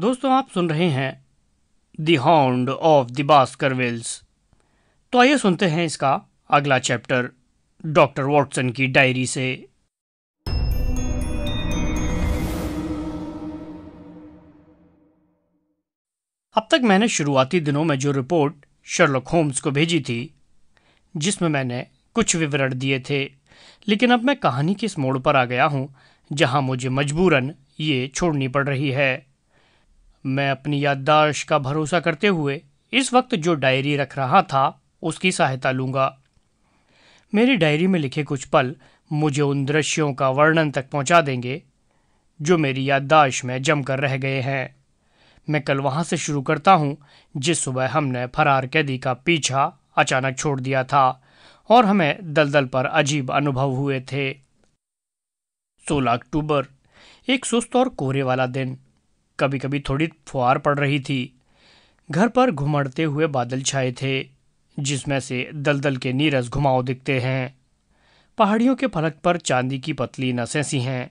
दोस्तों आप सुन रहे हैं the hound of the Baskervilles तो आइए सुनते हैं इसका अगला चैप्टर डॉक्टर वॉटसन की डायरी से अब तक मैंने शुरुआती दिनों में जो रिपोर्ट शर्लक होम्स को भेजी थी जिसमें मैंने कुछ विवरण दिए थे लेकिन अब मैं कहानी के इस मोड़ पर आ गया हूं जहां मुझे मजबूरन ये छोड़नी पड़ रही है मैं अपनी याददाश्त का भरोसा करते हुए इस वक्त जो डायरी रख रहा था उसकी सहायता लूंगा मेरी डायरी में लिखे कुछ पल मुझे उन दृश्यों का वर्णन तक पहुँचा देंगे जो मेरी याददाश्त में जमकर रह गए हैं मैं कल वहां से शुरू करता हूँ जिस सुबह हमने फरार कैदी का पीछा अचानक छोड़ दिया था और हमें दलदल पर अजीब अनुभव हुए थे 16 अक्टूबर एक सुस्त और कोहरे वाला दिन कभी कभी थोड़ी फुहार पड़ रही थी घर पर घुमड़ते हुए बादल छाए थे जिसमें से दलदल के नीरस घुमाव दिखते हैं पहाड़ियों के फलक पर चांदी की पतली नसें सी हैं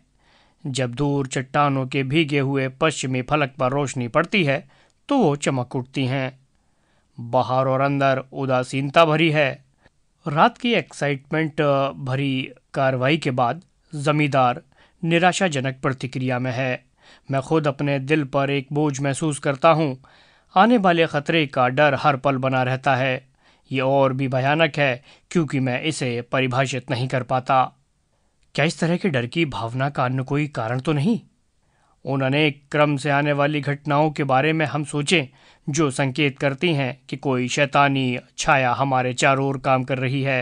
जब दूर चट्टानों के भीगे हुए पश्चिमी फलक पर रोशनी पड़ती है तो वो चमक उठती हैं बाहर और अंदर उदासीनता भरी है रात की एक्साइटमेंट भरी कार्रवाई के बाद जमींदार निराशाजनक प्रतिक्रिया में है मैं खुद अपने दिल पर एक बोझ महसूस करता हूँ आने वाले खतरे का डर हर पल बना रहता है ये और भी भयानक है क्योंकि मैं इसे परिभाषित नहीं कर पाता क्या इस तरह के डर की भावना का अन्य कोई कारण तो नहीं उन अनेक क्रम से आने वाली घटनाओं के बारे में हम सोचें जो संकेत करती हैं कि कोई शैतानी छाया हमारे चारों ओर काम कर रही है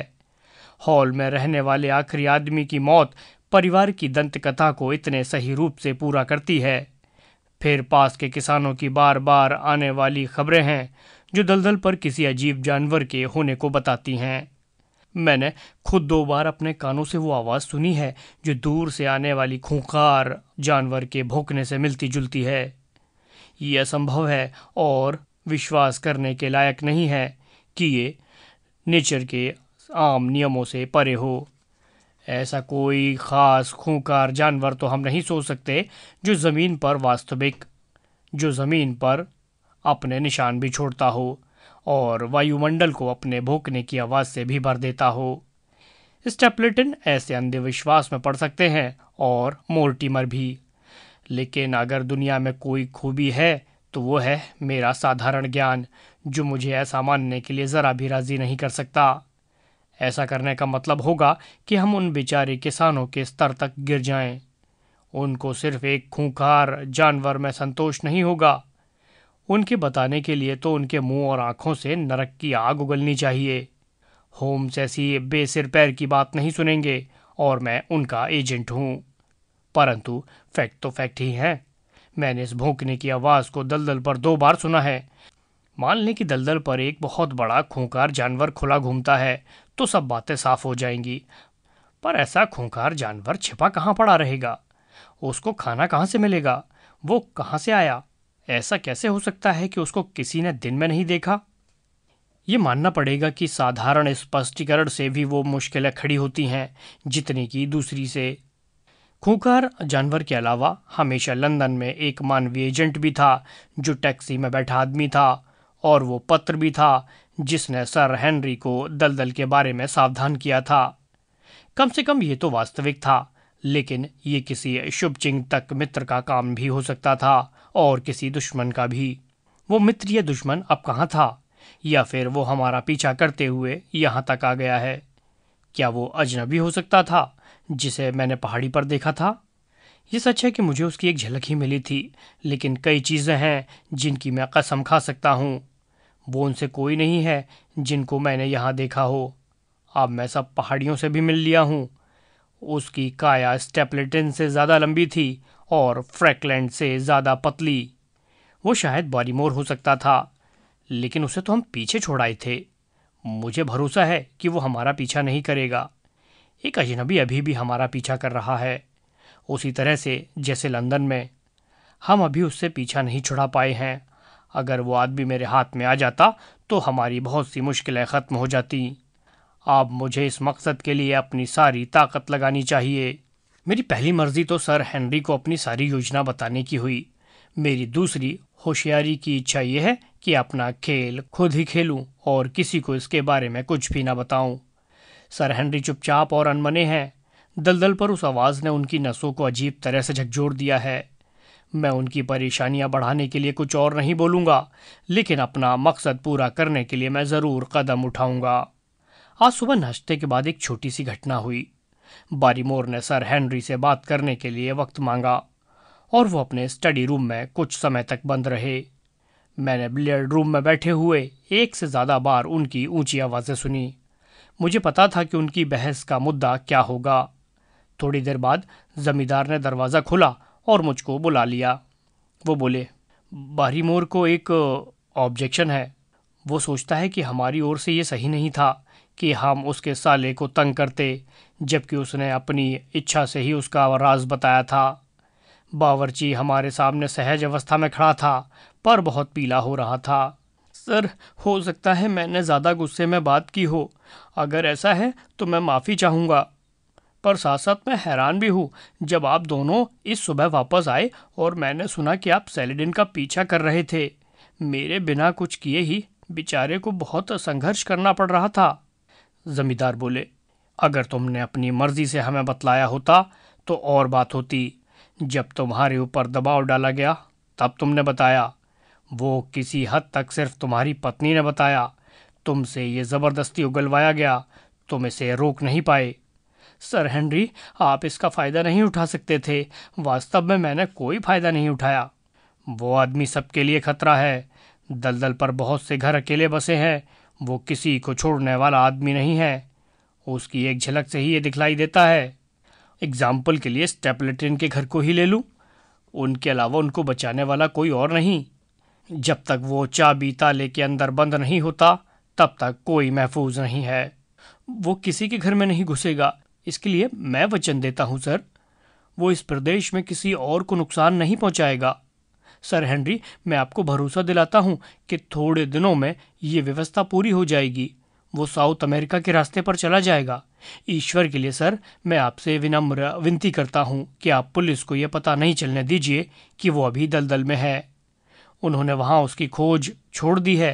हॉल में रहने वाले आखिरी आदमी की मौत परिवार की दंतकथा को इतने सही रूप से पूरा करती है फिर पास के किसानों की बार बार आने वाली खबरें हैं जो दलदल पर किसी अजीब जानवर के होने को बताती हैं मैंने खुद दो बार अपने कानों से वो आवाज़ सुनी है जो दूर से आने वाली खूंखार जानवर के भोंकने से मिलती जुलती है ये असंभव है और विश्वास करने के लायक नहीं है कि ये नेचर के आम नियमों से परे हो ऐसा कोई ख़ास खूंखार जानवर तो हम नहीं सोच सकते जो ज़मीन पर वास्तविक जो ज़मीन पर अपने निशान भी छोड़ता हो और वायुमंडल को अपने भोंकने की आवाज़ से भी भर देता हो स्टेपलेटिन ऐसे अंधविश्वास में पड़ सकते हैं और मोर्टिमर भी लेकिन अगर दुनिया में कोई खूबी है तो वो है मेरा साधारण ज्ञान जो मुझे ऐसा मानने के लिए ज़रा भी राज़ी नहीं कर सकता ऐसा करने का मतलब होगा कि हम उन बेचारे किसानों के स्तर तक गिर जाएं। उनको सिर्फ एक खूंखार जानवर में संतोष नहीं होगा उनके बताने के लिए तो उनके मुंह और आंखों से नरक की आग उगलनी चाहिए होम्स ऐसी बेसिर पैर की बात नहीं सुनेंगे और मैं उनका एजेंट हूँ परंतु फैक्ट तो फैक्ट ही है मैंने इस भोंकने की आवाज़ को दलदल पर दो बार सुना है मान लें कि दलदल पर एक बहुत बड़ा खूंखार जानवर खुला घूमता है तो सब बातें साफ हो जाएंगी पर ऐसा खूंखार जानवर छिपा कहाँ पड़ा रहेगा उसको खाना कहाँ से मिलेगा वो कहाँ से आया ऐसा कैसे हो सकता है कि उसको किसी ने दिन में नहीं देखा ये मानना पड़ेगा कि साधारण स्पष्टीकरण से भी वो मुश्किलें खड़ी होती हैं जितनी की दूसरी से खूंखार जानवर के अलावा हमेशा लंदन में एक मानवीय एजेंट भी था जो टैक्सी में बैठा आदमी था और वो पत्र भी था जिसने सर हेनरी को दलदल के बारे में सावधान किया था कम से कम ये तो वास्तविक था लेकिन ये किसी शुभचिंग तक मित्र का काम भी हो सकता था और किसी दुश्मन का भी वो मित्र या दुश्मन अब कहाँ था या फिर वो हमारा पीछा करते हुए यहाँ तक आ गया है क्या वो अजनबी हो सकता था जिसे मैंने पहाड़ी पर देखा था ये सच है कि मुझे उसकी एक झलक ही मिली थी लेकिन कई चीज़ें हैं जिनकी मैं कसम खा सकता हूँ वो उनसे कोई नहीं है जिनको मैंने यहाँ देखा हो अब मैं सब पहाड़ियों से भी मिल लिया हूँ उसकी काया स्टेपलेटिन से ज़्यादा लंबी थी और फ्रैकलैंड से ज़्यादा पतली वो शायद बॉरीमोर हो सकता था लेकिन उसे तो हम पीछे छोड़ाए थे मुझे भरोसा है कि वो हमारा पीछा नहीं करेगा एक अजनबी अभी भी हमारा पीछा कर रहा है उसी तरह से जैसे लंदन में हम अभी उससे पीछा नहीं छुड़ा पाए हैं अगर वो आदमी मेरे हाथ में आ जाता तो हमारी बहुत सी मुश्किलें ख़त्म हो जाती आप मुझे इस मकसद के लिए अपनी सारी ताकत लगानी चाहिए मेरी पहली मर्ज़ी तो सर हेनरी को अपनी सारी योजना बताने की हुई मेरी दूसरी होशियारी की इच्छा यह है कि अपना खेल खुद ही खेलूं और किसी को इसके बारे में कुछ भी ना बताऊं। सर हेनरी चुपचाप और अनमने हैं दलदल पर उस आवाज़ ने उनकी नसों को अजीब तरह से झकझोर दिया है मैं उनकी परेशानियां बढ़ाने के लिए कुछ और नहीं बोलूँगा लेकिन अपना मकसद पूरा करने के लिए मैं ज़रूर कदम उठाऊंगा आज सुबह नाश्ते के बाद एक छोटी सी घटना हुई बारीमोर ने सर हेनरी से बात करने के लिए वक्त मांगा और वो अपने स्टडी रूम में कुछ समय तक बंद रहे मैंने बिलियर्ड रूम में बैठे हुए एक से ज़्यादा बार उनकी ऊंची आवाज़ें सुनी मुझे पता था कि उनकी बहस का मुद्दा क्या होगा थोड़ी देर बाद जमींदार ने दरवाज़ा खोला और मुझको बुला लिया वो बोले बारी मोर को एक ऑब्जेक्शन है वो सोचता है कि हमारी ओर से ये सही नहीं था कि हम उसके साले को तंग करते जबकि उसने अपनी इच्छा से ही उसका राज बताया था बावरची हमारे सामने सहज अवस्था में खड़ा था पर बहुत पीला हो रहा था सर हो सकता है मैंने ज़्यादा गुस्से में बात की हो अगर ऐसा है तो मैं माफ़ी चाहूँगा पर साथ साथ मैं हैरान भी हूँ जब आप दोनों इस सुबह वापस आए और मैंने सुना कि आप सेलेडिन का पीछा कर रहे थे मेरे बिना कुछ किए ही बेचारे को बहुत संघर्ष करना पड़ रहा था जमींदार बोले अगर तुमने अपनी मर्जी से हमें बतलाया होता तो और बात होती जब तुम्हारे ऊपर दबाव डाला गया तब तुमने बताया वो किसी हद तक सिर्फ तुम्हारी पत्नी ने बताया तुमसे ये ज़बरदस्ती उगलवाया गया तुम इसे रोक नहीं पाए सर हेनरी आप इसका फ़ायदा नहीं उठा सकते थे वास्तव में मैंने कोई फ़ायदा नहीं उठाया वो आदमी सबके लिए खतरा है दलदल पर बहुत से घर अकेले बसे हैं वो किसी को छोड़ने वाला आदमी नहीं है उसकी एक झलक से ही ये दिखलाई देता है एग्जाम्पल के लिए स्टेपलेटिन के घर को ही ले लूँ उनके अलावा उनको बचाने वाला कोई और नहीं जब तक वो चाबी ताले के अंदर बंद नहीं होता तब तक कोई महफूज नहीं है वो किसी के घर में नहीं घुसेगा इसके लिए मैं वचन देता हूँ सर वो इस प्रदेश में किसी और को नुकसान नहीं पहुँचाएगा सर हेनरी मैं आपको भरोसा दिलाता हूँ कि थोड़े दिनों में ये व्यवस्था पूरी हो जाएगी वो साउथ अमेरिका के रास्ते पर चला जाएगा ईश्वर के लिए सर मैं आपसे विनम्र विनती करता हूँ कि आप पुलिस को यह पता नहीं चलने दीजिए कि वो अभी दलदल में है उन्होंने वहां उसकी खोज छोड़ दी है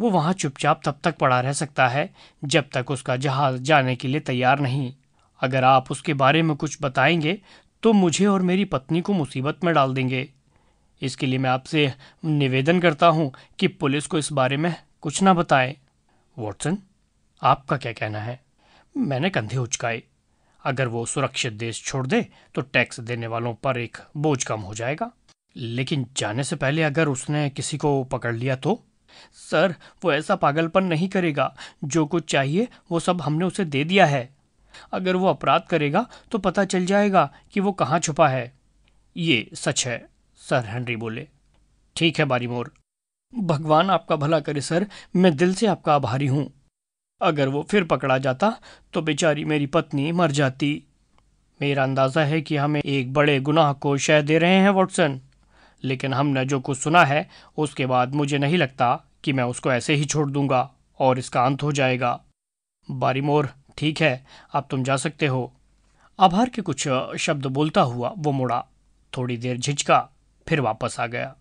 वो वहाँ चुपचाप तब तक पड़ा रह सकता है जब तक उसका जहाज जाने के लिए तैयार नहीं अगर आप उसके बारे में कुछ बताएंगे तो मुझे और मेरी पत्नी को मुसीबत में डाल देंगे इसके लिए मैं आपसे निवेदन करता हूं कि पुलिस को इस बारे में कुछ ना बताएं वॉटसन आपका क्या कहना है मैंने कंधे उचकाए अगर वो सुरक्षित देश छोड़ दे तो टैक्स देने वालों पर एक बोझ कम हो जाएगा लेकिन जाने से पहले अगर उसने किसी को पकड़ लिया तो सर वो ऐसा पागलपन नहीं करेगा जो कुछ चाहिए वो सब हमने उसे दे दिया है अगर वो अपराध करेगा तो पता चल जाएगा कि वो कहाँ छुपा है ये सच है सर हेनरी बोले ठीक है बारीमोर भगवान आपका भला करे सर मैं दिल से आपका आभारी हूं अगर वो फिर पकड़ा जाता तो बेचारी मेरी पत्नी मर जाती मेरा अंदाज़ा है कि हमें एक बड़े गुनाह को शह दे रहे हैं वॉटसन लेकिन हमने जो कुछ सुना है उसके बाद मुझे नहीं लगता कि मैं उसको ऐसे ही छोड़ दूंगा और इसका अंत हो जाएगा बारीमोर ठीक है अब तुम जा सकते हो आभार के कुछ शब्द बोलता हुआ वो मुड़ा थोड़ी देर झिझका फिर वापस आ गया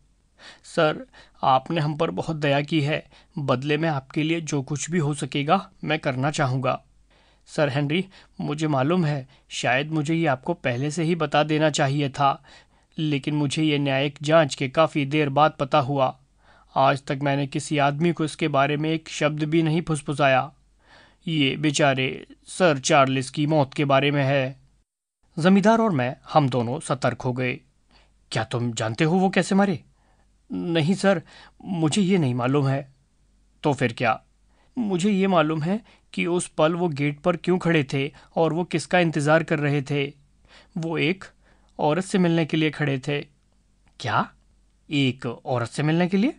सर आपने हम पर बहुत दया की है बदले में आपके लिए जो कुछ भी हो सकेगा मैं करना चाहूँगा सर हेनरी मुझे मालूम है शायद मुझे ये आपको पहले से ही बता देना चाहिए था लेकिन मुझे ये न्यायिक जांच के काफ़ी देर बाद पता हुआ आज तक मैंने किसी आदमी को इसके बारे में एक शब्द भी नहीं फुसफुसाया ये बेचारे सर चार्लिस की मौत के बारे में है जमींदार और मैं हम दोनों सतर्क हो गए क्या तुम जानते हो वो कैसे मरे नहीं सर मुझे ये नहीं मालूम है तो फिर क्या मुझे ये मालूम है कि उस पल वो गेट पर क्यों खड़े थे और वो किसका इंतज़ार कर रहे थे वो एक औरत से मिलने के लिए खड़े थे क्या एक औरत से मिलने के लिए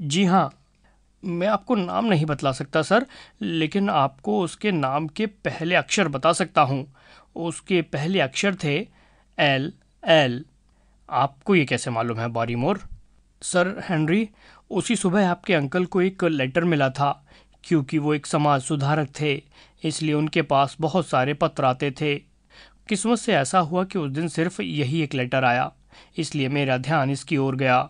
जी हाँ मैं आपको नाम नहीं बतला सकता सर लेकिन आपको उसके नाम के पहले अक्षर बता सकता हूँ उसके पहले अक्षर थे एल एल आपको ये कैसे मालूम है बॉरीमोर सर हेनरी उसी सुबह आपके अंकल को एक लेटर मिला था क्योंकि वो एक समाज सुधारक थे इसलिए उनके पास बहुत सारे पत्र आते थे किस्मत से ऐसा हुआ कि उस दिन सिर्फ यही एक लेटर आया इसलिए मेरा ध्यान इसकी ओर गया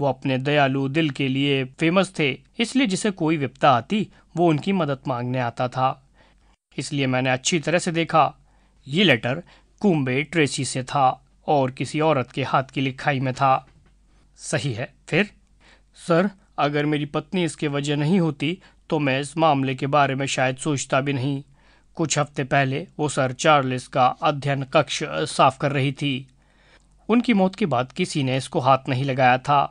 वो अपने दयालु दिल के लिए फेमस थे इसलिए जिसे कोई विपता आती वो उनकी मदद मांगने आता था इसलिए मैंने अच्छी तरह से देखा ये लेटर कुंबे ट्रेसी से था और किसी औरत के हाथ की लिखाई में था सही है फिर सर अगर मेरी पत्नी इसके वजह नहीं होती तो मैं इस मामले के बारे में शायद सोचता भी नहीं कुछ हफ्ते पहले वो सर चार्लिस का अध्ययन कक्ष साफ कर रही थी उनकी मौत के बाद किसी ने इसको हाथ नहीं लगाया था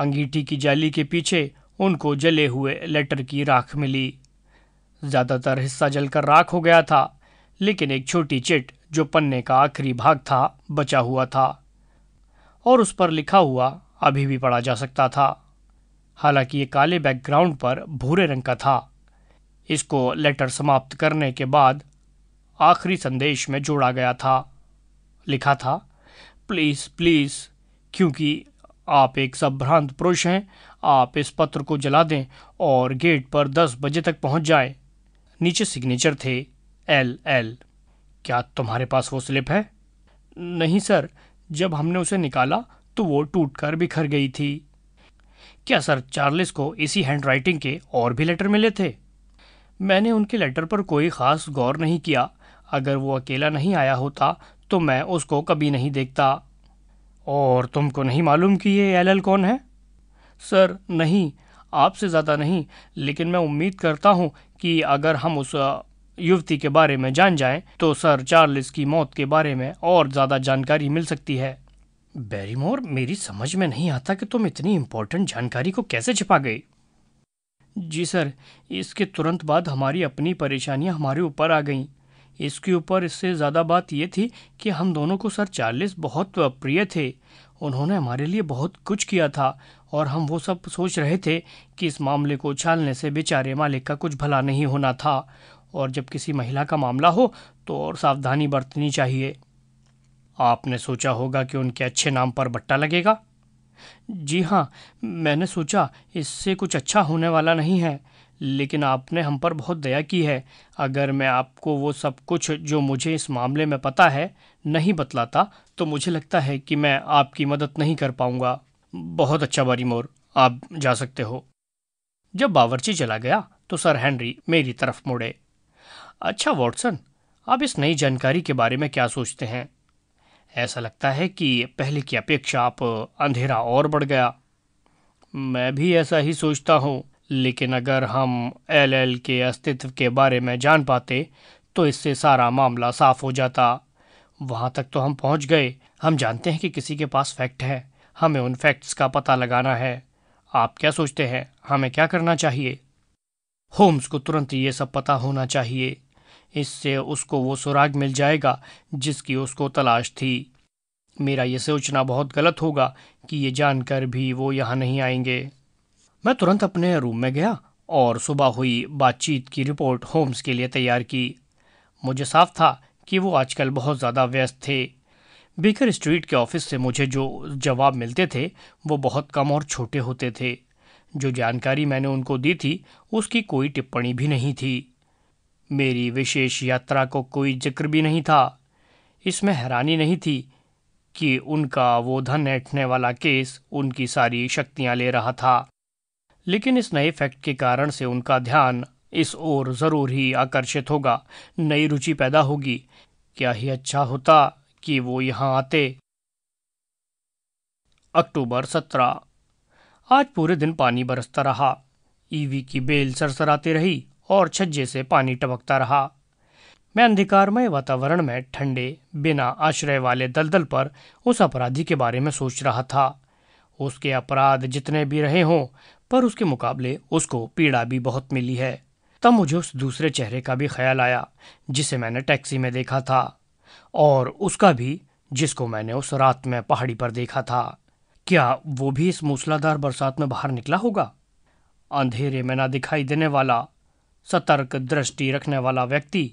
अंगीठी की जाली के पीछे उनको जले हुए लेटर की राख मिली ज़्यादातर हिस्सा जलकर राख हो गया था लेकिन एक छोटी चिट जो पन्ने का आखिरी भाग था बचा हुआ था और उस पर लिखा हुआ अभी भी पढ़ा जा सकता था हालांकि ये काले बैकग्राउंड पर भूरे रंग का था इसको लेटर समाप्त करने के बाद आखिरी संदेश में जोड़ा गया था लिखा था प्लीज़ प्लीज़ क्योंकि आप एक संभ्रांत पुरुष हैं आप इस पत्र को जला दें और गेट पर दस बजे तक पहुंच जाए नीचे सिग्नेचर थे एल एल क्या तुम्हारे पास वो स्लिप है नहीं सर जब हमने उसे निकाला तो वो टूटकर बिखर गई थी क्या सर चार्लिस को इसी हैंडराइटिंग के और भी लेटर मिले थे मैंने उनके लेटर पर कोई ख़ास गौर नहीं किया अगर वो अकेला नहीं आया होता तो मैं उसको कभी नहीं देखता और तुमको नहीं मालूम कि ये एल कौन है सर नहीं आपसे ज़्यादा नहीं लेकिन मैं उम्मीद करता हूँ कि अगर हम उस युवती के बारे में जान जाएं तो सर चार्ल्स की मौत के बारे में और ज़्यादा जानकारी मिल सकती है बैरीमोर मेरी समझ में नहीं आता कि तुम इतनी इम्पोर्टेंट जानकारी को कैसे छिपा गई जी सर इसके तुरंत बाद हमारी अपनी परेशानियां हमारे ऊपर आ गईं इसके ऊपर इससे ज़्यादा बात ये थी कि हम दोनों को सर चार्लिस बहुत प्रिय थे उन्होंने हमारे लिए बहुत कुछ किया था और हम वो सब सोच रहे थे कि इस मामले को उछालने से बेचारे मालिक का कुछ भला नहीं होना था और जब किसी महिला का मामला हो तो और सावधानी बरतनी चाहिए आपने सोचा होगा कि उनके अच्छे नाम पर बट्टा लगेगा जी हाँ मैंने सोचा इससे कुछ अच्छा होने वाला नहीं है लेकिन आपने हम पर बहुत दया की है अगर मैं आपको वो सब कुछ जो मुझे इस मामले में पता है नहीं बतलाता तो मुझे लगता है कि मैं आपकी मदद नहीं कर पाऊंगा बहुत अच्छा बारी मोर आप जा सकते हो जब बावर्ची चला गया तो सर हेनरी मेरी तरफ मुड़े अच्छा वॉटसन आप इस नई जानकारी के बारे में क्या सोचते हैं ऐसा लगता है कि पहले की अपेक्षा आप अंधेरा और बढ़ गया मैं भी ऐसा ही सोचता हूँ लेकिन अगर हम एलएल के अस्तित्व के बारे में जान पाते तो इससे सारा मामला साफ हो जाता वहाँ तक तो हम पहुँच गए हम जानते हैं कि किसी के पास फैक्ट है हमें उन फैक्ट्स का पता लगाना है आप क्या सोचते हैं हमें क्या करना चाहिए होम्स को तुरंत ये सब पता होना चाहिए इससे उसको वो सुराग मिल जाएगा जिसकी उसको तलाश थी मेरा ये सोचना बहुत गलत होगा कि ये जानकर भी वो यहाँ नहीं आएंगे मैं तुरंत अपने रूम में गया और सुबह हुई बातचीत की रिपोर्ट होम्स के लिए तैयार की मुझे साफ था कि वो आजकल बहुत ज़्यादा व्यस्त थे बेकर स्ट्रीट के ऑफिस से मुझे जो जवाब मिलते थे वो बहुत कम और छोटे होते थे जो जानकारी मैंने उनको दी थी उसकी कोई टिप्पणी भी नहीं थी मेरी विशेष यात्रा को कोई जिक्र भी नहीं था इसमें हैरानी नहीं थी कि उनका वो धन ऐठने वाला केस उनकी सारी शक्तियां ले रहा था लेकिन इस नए फैक्ट के कारण से उनका ध्यान इस ओर जरूर ही आकर्षित होगा नई रुचि पैदा होगी क्या ही अच्छा होता कि वो यहाँ आते अक्टूबर सत्रह आज पूरे दिन पानी बरसता रहा ईवी e की बेल सरसराती रही और छज्जे से पानी टपकता रहा मैं अंधकारमय वातावरण में ठंडे बिना आश्रय वाले दलदल पर उस अपराधी के बारे में सोच रहा था उसके अपराध जितने भी रहे हों पर उसके मुकाबले उसको पीड़ा भी बहुत मिली है तब मुझे उस दूसरे चेहरे का भी ख्याल आया जिसे मैंने टैक्सी में देखा था और उसका भी जिसको मैंने उस रात में पहाड़ी पर देखा था क्या वो भी इस मूसलाधार बरसात में बाहर निकला होगा अंधेरे में ना दिखाई देने वाला सतर्क दृष्टि रखने वाला व्यक्ति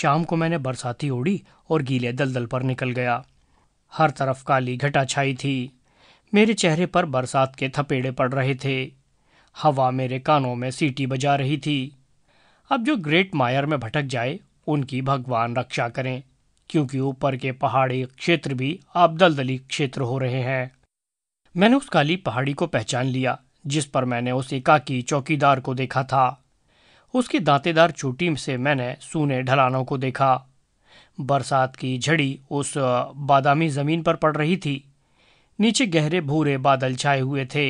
शाम को मैंने बरसाती ओढ़ी और गीले दलदल पर निकल गया हर तरफ काली घटा छाई थी मेरे चेहरे पर बरसात के थपेड़े पड़ रहे थे हवा मेरे कानों में सीटी बजा रही थी अब जो ग्रेट मायर में भटक जाए उनकी भगवान रक्षा करें क्योंकि ऊपर के पहाड़ी क्षेत्र भी अब दलदली क्षेत्र हो रहे हैं मैंने उस काली पहाड़ी को पहचान लिया जिस पर मैंने उस एकाकी चौकीदार को देखा था उसके दांतेदार चोटी से मैंने सूने ढलानों को देखा बरसात की झड़ी उस बादामी ज़मीन पर पड़ रही थी नीचे गहरे भूरे बादल छाए हुए थे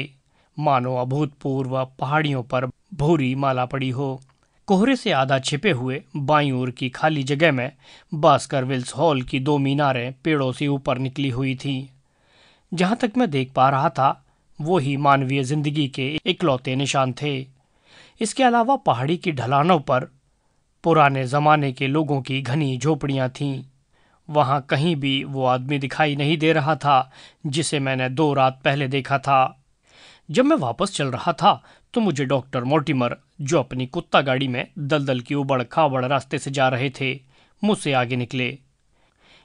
मानो अभूतपूर्व पहाड़ियों पर भूरी माला पड़ी हो कोहरे से आधा छिपे हुए बाई ओर की खाली जगह में बास्कर विल्स हॉल की दो मीनारें पेड़ों से ऊपर निकली हुई थीं जहां तक मैं देख पा रहा था वो ही मानवीय जिंदगी के इकलौते निशान थे इसके अलावा पहाड़ी की ढलानों पर पुराने जमाने के लोगों की घनी झोपड़ियाँ थीं वहां कहीं भी वो आदमी दिखाई नहीं दे रहा था जिसे मैंने दो रात पहले देखा था जब मैं वापस चल रहा था तो मुझे डॉक्टर मोर्टिमर जो अपनी कुत्ता गाड़ी में दलदल की उबड़ खाबड़ रास्ते से जा रहे थे मुझसे आगे निकले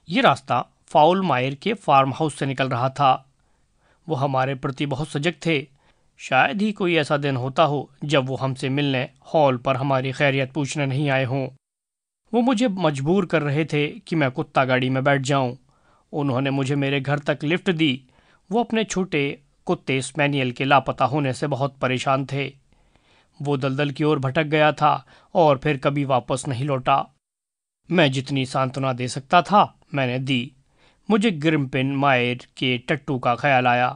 ये रास्ता फाउल मायर के फार्म हाउस से निकल रहा था वो हमारे प्रति बहुत सजग थे शायद ही कोई ऐसा दिन होता हो जब वो हमसे मिलने हॉल पर हमारी खैरियत पूछने नहीं आए हों वो मुझे मजबूर कर रहे थे कि मैं कुत्ता गाड़ी में बैठ जाऊं। उन्होंने मुझे मेरे घर तक लिफ्ट दी वो अपने छोटे कुत्ते स्मैनियल के लापता होने से बहुत परेशान थे वो दलदल की ओर भटक गया था और फिर कभी वापस नहीं लौटा मैं जितनी सांत्वना दे सकता था मैंने दी मुझे ग्रिमपिन मायर के टट्टू का ख्याल आया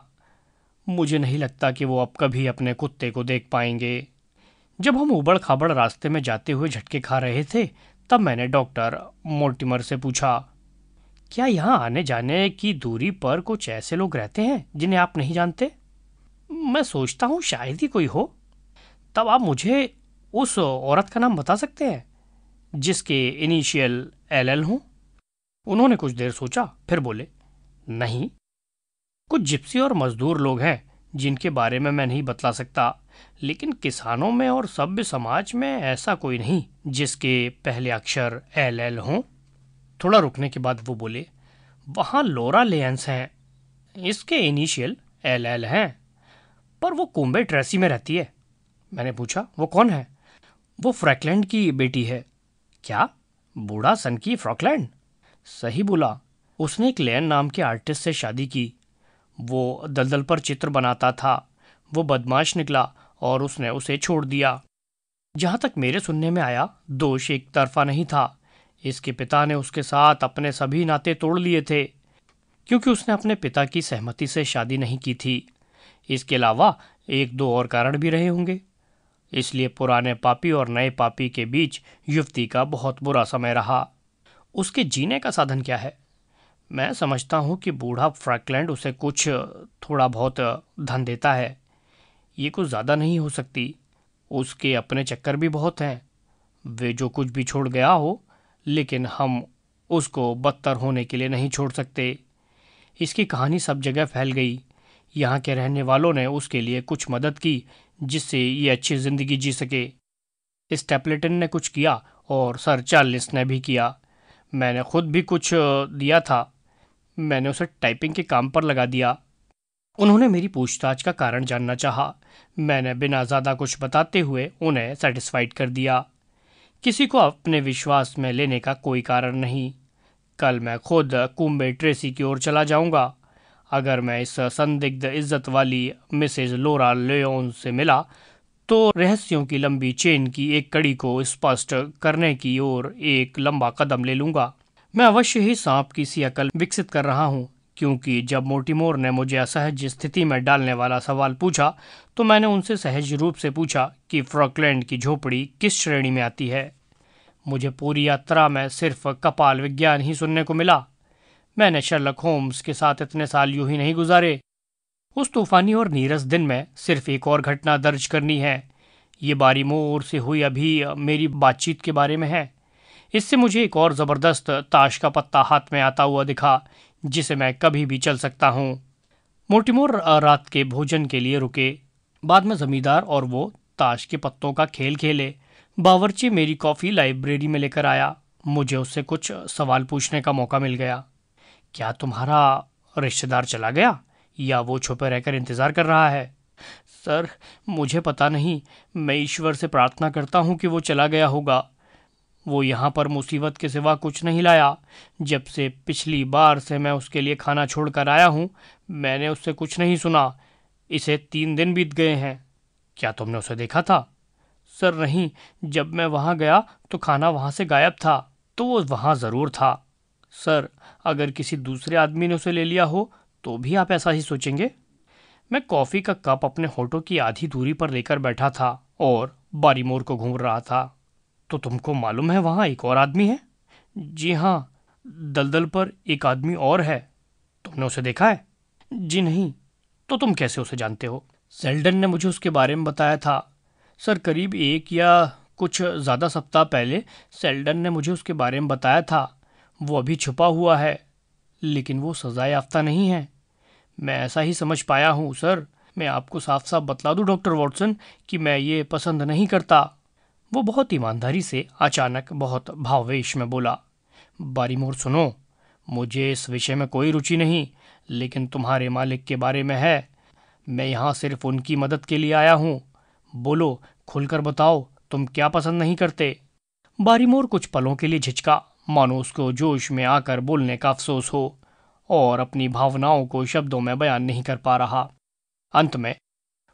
मुझे नहीं लगता कि वो अब कभी अपने कुत्ते को देख पाएंगे जब हम उबड़ खाबड़ रास्ते में जाते हुए झटके खा रहे थे तब मैंने डॉक्टर मोर्टिमर से पूछा क्या यहाँ आने जाने की दूरी पर कुछ ऐसे लोग रहते हैं जिन्हें आप नहीं जानते मैं सोचता हूँ शायद ही कोई हो तब आप मुझे उस औरत का नाम बता सकते हैं जिसके इनिशियल एल एल हूँ उन्होंने कुछ देर सोचा फिर बोले नहीं कुछ जिप्सी और मजदूर लोग हैं जिनके बारे में मैं नहीं बतला सकता लेकिन किसानों में और सभ्य समाज में ऐसा कोई नहीं जिसके पहले अक्षर एल एल हों थोड़ा रुकने के बाद वो बोले वहां लोरा लेंस हैं इसके इनिशियल एल एल हैं पर वो कुंबे ट्रेसी में रहती है मैंने पूछा वो कौन है वो फ्रैकलैंड की बेटी है क्या बूढ़ा सन की फ्रॉकलैंड सही बोला उसने एक लेन नाम के आर्टिस्ट से शादी की वो दलदल पर चित्र बनाता था वो बदमाश निकला और उसने उसे छोड़ दिया जहां तक मेरे सुनने में आया दोष एक तरफा नहीं था इसके पिता ने उसके साथ अपने सभी नाते तोड़ लिए थे क्योंकि उसने अपने पिता की सहमति से शादी नहीं की थी इसके अलावा एक दो और कारण भी रहे होंगे इसलिए पुराने पापी और नए पापी के बीच युवती का बहुत बुरा समय रहा उसके जीने का साधन क्या है मैं समझता हूँ कि बूढ़ा फ्रैकलैंड उसे कुछ थोड़ा बहुत धन देता है ये कुछ ज़्यादा नहीं हो सकती उसके अपने चक्कर भी बहुत हैं वे जो कुछ भी छोड़ गया हो लेकिन हम उसको बदतर होने के लिए नहीं छोड़ सकते इसकी कहानी सब जगह फैल गई यहाँ के रहने वालों ने उसके लिए कुछ मदद की जिससे ये अच्छी ज़िंदगी जी सके इस स्टेपलेटन ने कुछ किया और सर चार्लिस ने भी किया मैंने खुद भी कुछ दिया था मैंने उसे टाइपिंग के काम पर लगा दिया उन्होंने मेरी पूछताछ का कारण जानना चाहा मैंने बिना ज़्यादा कुछ बताते हुए उन्हें सेटिस्फाइड कर दिया किसी को अपने विश्वास में लेने का कोई कारण नहीं कल मैं खुद कुंबे ट्रेसी की ओर चला जाऊंगा अगर मैं इस संदिग्ध इज्जत वाली मिसेज लोरा लेन से मिला तो रहस्यों की लंबी चेन की एक कड़ी को स्पष्ट करने की ओर एक लंबा कदम ले लूंगा मैं अवश्य ही सांप की सी अकल विकसित कर रहा हूँ क्योंकि जब मोटीमोर ने मुझे असहज स्थिति में डालने वाला सवाल पूछा तो मैंने उनसे सहज रूप से पूछा कि फ्रॉकलैंड की झोपड़ी किस श्रेणी में आती है मुझे पूरी यात्रा में सिर्फ कपाल विज्ञान ही सुनने को मिला मैंने शर्लक होम्स के साथ इतने साल यूं ही नहीं गुजारे उस तूफानी और नीरस दिन में सिर्फ एक और घटना दर्ज करनी है ये बारी मोर से हुई अभी मेरी बातचीत के बारे में है इससे मुझे एक और ज़बरदस्त ताश का पत्ता हाथ में आता हुआ दिखा जिसे मैं कभी भी चल सकता हूँ मोटिमोर रात के भोजन के लिए रुके बाद में जमींदार और वो ताश के पत्तों का खेल खेले बावर्ची मेरी कॉफ़ी लाइब्रेरी में लेकर आया मुझे उससे कुछ सवाल पूछने का मौका मिल गया क्या तुम्हारा रिश्तेदार चला गया या वो छुपे रहकर इंतज़ार कर रहा है सर मुझे पता नहीं मैं ईश्वर से प्रार्थना करता हूँ कि वो चला गया होगा वो यहाँ पर मुसीबत के सिवा कुछ नहीं लाया जब से पिछली बार से मैं उसके लिए खाना छोड़ कर आया हूँ मैंने उससे कुछ नहीं सुना इसे तीन दिन बीत गए हैं क्या तुमने उसे देखा था सर नहीं जब मैं वहाँ गया तो खाना वहाँ से गायब था तो वो वहाँ ज़रूर था सर अगर किसी दूसरे आदमी ने उसे ले लिया हो तो भी आप ऐसा ही सोचेंगे मैं कॉफ़ी का कप अपने होठों की आधी दूरी पर लेकर बैठा था और बारीमोर को घूम रहा था तो तुमको मालूम है वहाँ एक और आदमी है जी हाँ दलदल पर एक आदमी और है तुमने उसे देखा है जी नहीं तो तुम कैसे उसे जानते हो सेल्डन ने मुझे उसके बारे में बताया था सर करीब एक या कुछ ज़्यादा सप्ताह पहले सेल्डन ने मुझे उसके बारे में बताया था वो अभी छुपा हुआ है लेकिन वो सज़ा याफ्ता नहीं है मैं ऐसा ही समझ पाया हूँ सर मैं आपको साफ साफ बतला दूँ डॉक्टर वॉटसन कि मैं ये पसंद नहीं करता वो बहुत ईमानदारी से अचानक बहुत भावेश में बोला बारीमोर सुनो मुझे इस विषय में कोई रुचि नहीं लेकिन तुम्हारे मालिक के बारे में है मैं यहाँ सिर्फ उनकी मदद के लिए आया हूँ बोलो खुलकर बताओ तुम क्या पसंद नहीं करते बारीमोर कुछ पलों के लिए झिझका मानो उसको जोश में आकर बोलने का अफसोस हो और अपनी भावनाओं को शब्दों में बयान नहीं कर पा रहा अंत में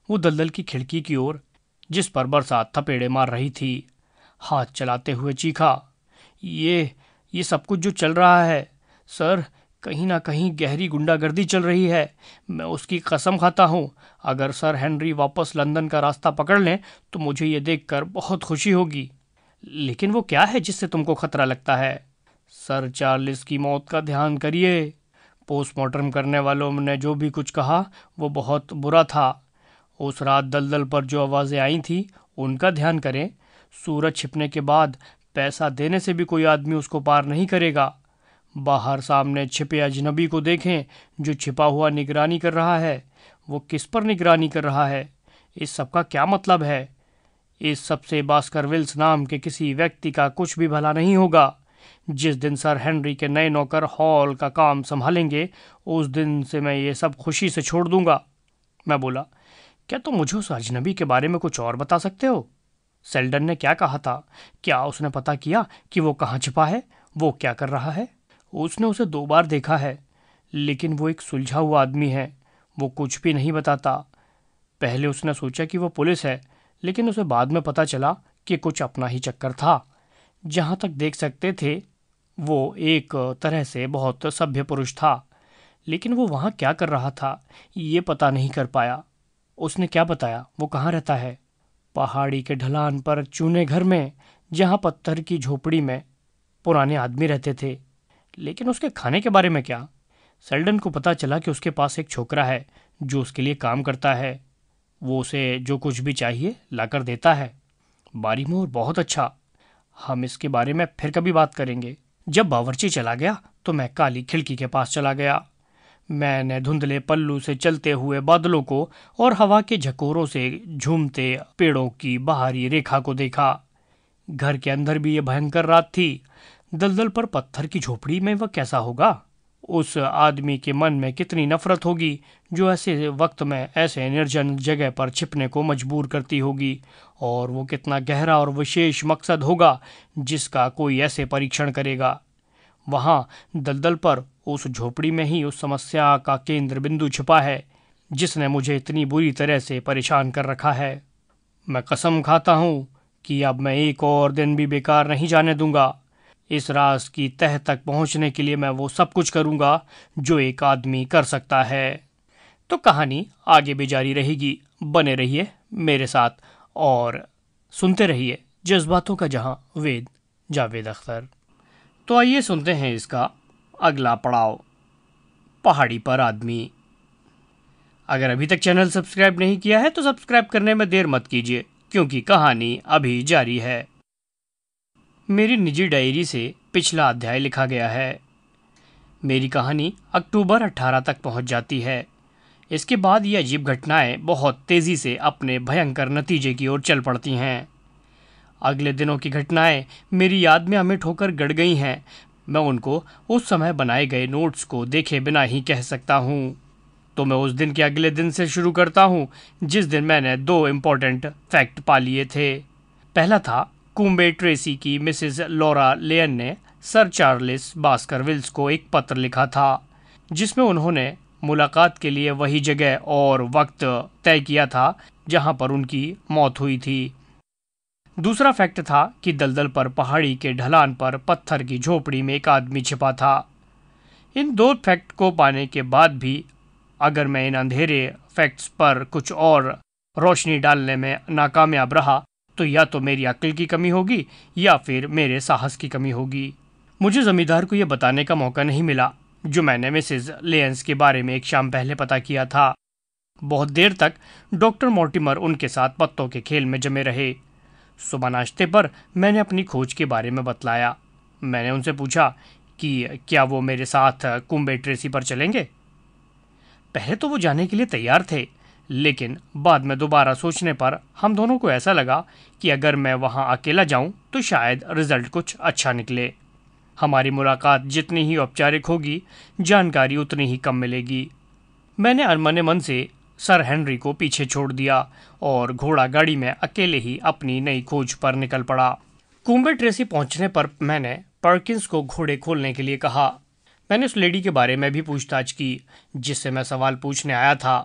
वो दलदल की खिड़की की ओर जिस पर बरसात थपेड़े मार रही थी हाथ चलाते हुए चीखा ये ये सब कुछ जो चल रहा है सर कहीं ना कहीं गहरी गुंडागर्दी चल रही है मैं उसकी कसम खाता हूँ अगर सर हेनरी वापस लंदन का रास्ता पकड़ लें तो मुझे ये देखकर बहुत खुशी होगी लेकिन वो क्या है जिससे तुमको खतरा लगता है सर चार्लिस की मौत का ध्यान करिए पोस्टमार्टम करने वालों ने जो भी कुछ कहा वो बहुत बुरा था उस रात दलदल पर जो आवाज़ें आई थीं उनका ध्यान करें सूरज छिपने के बाद पैसा देने से भी कोई आदमी उसको पार नहीं करेगा बाहर सामने छिपे अजनबी को देखें जो छिपा हुआ निगरानी कर रहा है वो किस पर निगरानी कर रहा है इस सब का क्या मतलब है इस सब से बास्कर विल्स नाम के किसी व्यक्ति का कुछ भी भला नहीं होगा जिस दिन सर हेनरी के नए नौकर हॉल का काम संभालेंगे उस दिन से मैं ये सब खुशी से छोड़ दूंगा मैं बोला क्या तुम तो मुझे उस अजनबी के बारे में कुछ और बता सकते हो सेल्डन ने क्या कहा था क्या उसने पता किया कि वो कहाँ छिपा है वो क्या कर रहा है उसने उसे दो बार देखा है लेकिन वो एक सुलझा हुआ आदमी है वो कुछ भी नहीं बताता पहले उसने सोचा कि वो पुलिस है लेकिन उसे बाद में पता चला कि कुछ अपना ही चक्कर था जहाँ तक देख सकते थे वो एक तरह से बहुत सभ्य पुरुष था लेकिन वो वहाँ क्या कर रहा था ये पता नहीं कर पाया उसने क्या बताया वो कहाँ रहता है पहाड़ी के ढलान पर चूने घर में जहाँ पत्थर की झोपड़ी में पुराने आदमी रहते थे लेकिन उसके खाने के बारे में क्या सेल्डन को पता चला कि उसके पास एक छोकरा है जो उसके लिए काम करता है वो उसे जो कुछ भी चाहिए लाकर देता है बारी मोर बहुत अच्छा हम इसके बारे में फिर कभी बात करेंगे जब बावर्ची चला गया तो मैं काली खिड़की के पास चला गया मैंने धुंधले पल्लू से चलते हुए बादलों को और हवा के झकोरों से झूमते पेड़ों की बाहरी रेखा को देखा घर के अंदर भी ये भयंकर रात थी दलदल पर पत्थर की झोपड़ी में वह कैसा होगा उस आदमी के मन में कितनी नफरत होगी जो ऐसे वक्त में ऐसे निर्जन जगह पर छिपने को मजबूर करती होगी और वो कितना गहरा और विशेष मकसद होगा जिसका कोई ऐसे परीक्षण करेगा वहाँ दलदल पर उस झोपड़ी में ही उस समस्या का केंद्र बिंदु छिपा है जिसने मुझे इतनी बुरी तरह से परेशान कर रखा है मैं कसम खाता हूँ कि अब मैं एक और दिन भी बेकार नहीं जाने दूंगा इस राज की तह तक पहुंचने के लिए मैं वो सब कुछ करूंगा जो एक आदमी कर सकता है तो कहानी आगे भी जारी रहेगी बने रहिए मेरे साथ और सुनते रहिए जज्बातों का जहां वेद जावेद अख्तर तो आइए सुनते हैं इसका अगला पड़ाव पहाड़ी पर आदमी अगर अभी तक चैनल सब्सक्राइब नहीं किया है तो सब्सक्राइब करने में देर मत कीजिए क्योंकि कहानी अभी जारी है मेरी निजी डायरी से पिछला अध्याय लिखा गया है मेरी कहानी अक्टूबर 18 तक पहुंच जाती है इसके बाद ये अजीब घटनाएं बहुत तेज़ी से अपने भयंकर नतीजे की ओर चल पड़ती हैं अगले दिनों की घटनाएं मेरी याद में हमें ठोकर गड़ गई हैं मैं उनको उस समय बनाए गए नोट्स को देखे बिना ही कह सकता हूँ तो मैं उस दिन के अगले दिन से शुरू करता हूँ जिस दिन मैंने दो इम्पॉर्टेंट फैक्ट पा लिए थे पहला था कुंबे ट्रेसी की मिसेस लॉरा लेन ने सर चार्लिस बास्करविल्स को एक पत्र लिखा था जिसमें उन्होंने मुलाकात के लिए वही जगह और वक्त तय किया था जहां पर उनकी मौत हुई थी दूसरा फैक्ट था कि दलदल पर पहाड़ी के ढलान पर पत्थर की झोपड़ी में एक आदमी छिपा था इन दो फैक्ट को पाने के बाद भी अगर मैं इन अंधेरे फैक्ट्स पर कुछ और रोशनी डालने में नाकामयाब रहा तो या तो मेरी अक्ल की कमी होगी या फिर मेरे साहस की कमी होगी मुझे ज़मींदार को यह बताने का मौका नहीं मिला जो मैंने मिसेज लेंस के बारे में एक शाम पहले पता किया था बहुत देर तक डॉक्टर मोर्टिमर उनके साथ पत्तों के खेल में जमे रहे सुबह नाश्ते पर मैंने अपनी खोज के बारे में बतलाया मैंने उनसे पूछा कि क्या वो मेरे साथ कुंबे ट्रेसी पर चलेंगे पहले तो वो जाने के लिए तैयार थे लेकिन बाद में दोबारा सोचने पर हम दोनों को ऐसा लगा कि अगर मैं वहाँ अकेला जाऊँ तो शायद रिजल्ट कुछ अच्छा निकले हमारी मुलाकात जितनी ही औपचारिक होगी जानकारी उतनी ही कम मिलेगी मैंने अनमने मन से सर हेनरी को पीछे छोड़ दिया और घोड़ा गाड़ी में अकेले ही अपनी नई खोज पर निकल पड़ा कुंबे ट्रेसी पहुंचने पर मैंने पर्किंस को घोड़े खोलने के लिए कहा मैंने उस लेडी के बारे में भी पूछताछ की जिससे मैं सवाल पूछने आया था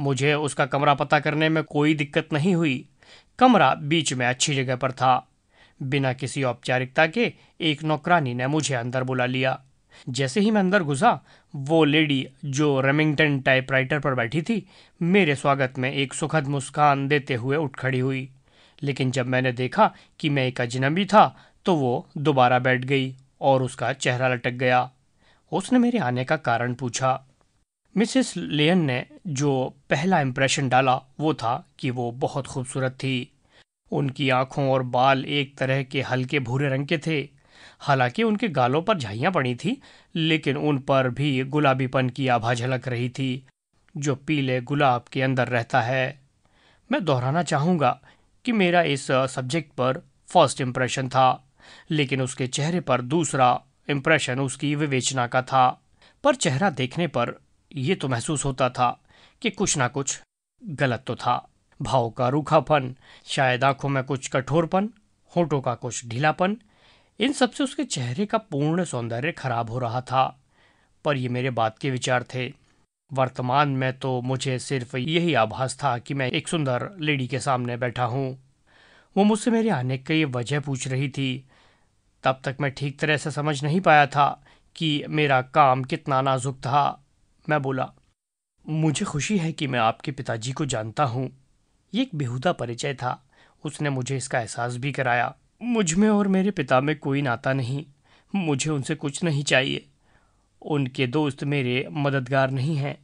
मुझे उसका कमरा पता करने में कोई दिक्कत नहीं हुई कमरा बीच में अच्छी जगह पर था बिना किसी औपचारिकता के एक नौकरानी ने मुझे अंदर बुला लिया जैसे ही मैं अंदर घुसा वो लेडी जो रेमिंगटन टाइपराइटर पर बैठी थी मेरे स्वागत में एक सुखद मुस्कान देते हुए उठ खड़ी हुई लेकिन जब मैंने देखा कि मैं एक अजनबी था तो वो दोबारा बैठ गई और उसका चेहरा लटक गया उसने मेरे आने का कारण पूछा मिसेस लेन ने जो पहला इम्प्रेशन डाला वो था कि वो बहुत खूबसूरत थी उनकी आंखों और बाल एक तरह के हल्के भूरे रंग के थे हालांकि उनके गालों पर झाइयाँ पड़ी थी लेकिन उन पर भी गुलाबीपन की आभा झलक रही थी जो पीले गुलाब के अंदर रहता है मैं दोहराना चाहूँगा कि मेरा इस सब्जेक्ट पर फर्स्ट इम्प्रेशन था लेकिन उसके चेहरे पर दूसरा इम्प्रेशन उसकी विवेचना का था पर चेहरा देखने पर यह तो महसूस होता था कि कुछ ना कुछ गलत तो था भाव का रूखापन शायद आंखों में कुछ कठोरपन होठों का कुछ ढीलापन इन सबसे उसके चेहरे का पूर्ण सौंदर्य खराब हो रहा था पर ये मेरे बात के विचार थे वर्तमान में तो मुझे सिर्फ यही आभास था कि मैं एक सुंदर लेडी के सामने बैठा हूँ वो मुझसे मेरे आने की वजह पूछ रही थी तब तक मैं ठीक तरह से समझ नहीं पाया था कि मेरा काम कितना नाजुक था मैं बोला मुझे खुशी है कि मैं आपके पिताजी को जानता हूँ ये एक बेहुदा परिचय था उसने मुझे इसका एहसास भी कराया मुझ में और मेरे पिता में कोई नाता नहीं मुझे उनसे कुछ नहीं चाहिए उनके दोस्त मेरे मददगार नहीं हैं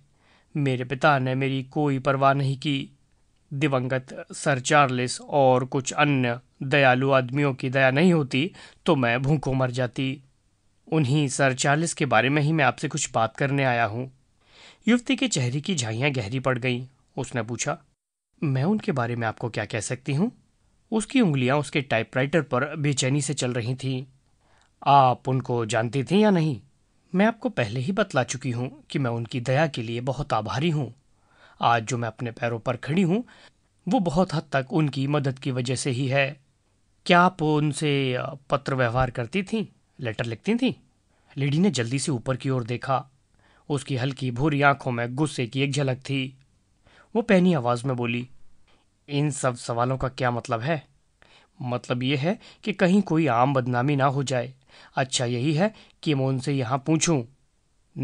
मेरे पिता ने मेरी कोई परवाह नहीं की दिवंगत सर चार्लिस और कुछ अन्य दयालु आदमियों की दया नहीं होती तो मैं भूखों मर जाती उन्हीं सर चार्लिस के बारे में ही मैं आपसे कुछ बात करने आया हूँ युवती के चेहरे की झाइयाँ गहरी पड़ गईं उसने पूछा मैं उनके बारे में आपको क्या कह सकती हूँ उसकी उंगलियां उसके टाइपराइटर पर बेचैनी से चल रही थीं आप उनको जानती थीं या नहीं मैं आपको पहले ही बतला चुकी हूँ कि मैं उनकी दया के लिए बहुत आभारी हूँ आज जो मैं अपने पैरों पर खड़ी हूँ वो बहुत हद तक उनकी मदद की वजह से ही है क्या आप उनसे पत्र व्यवहार करती थी लेटर लिखती थी लेडी ने जल्दी से ऊपर की ओर देखा उसकी हल्की भूरी आंखों में गुस्से की एक झलक थी वो पहनी आवाज में बोली इन सब सवालों का क्या मतलब है मतलब ये है कि कहीं कोई आम बदनामी ना हो जाए अच्छा यही है कि मैं उनसे यहाँ पूछूं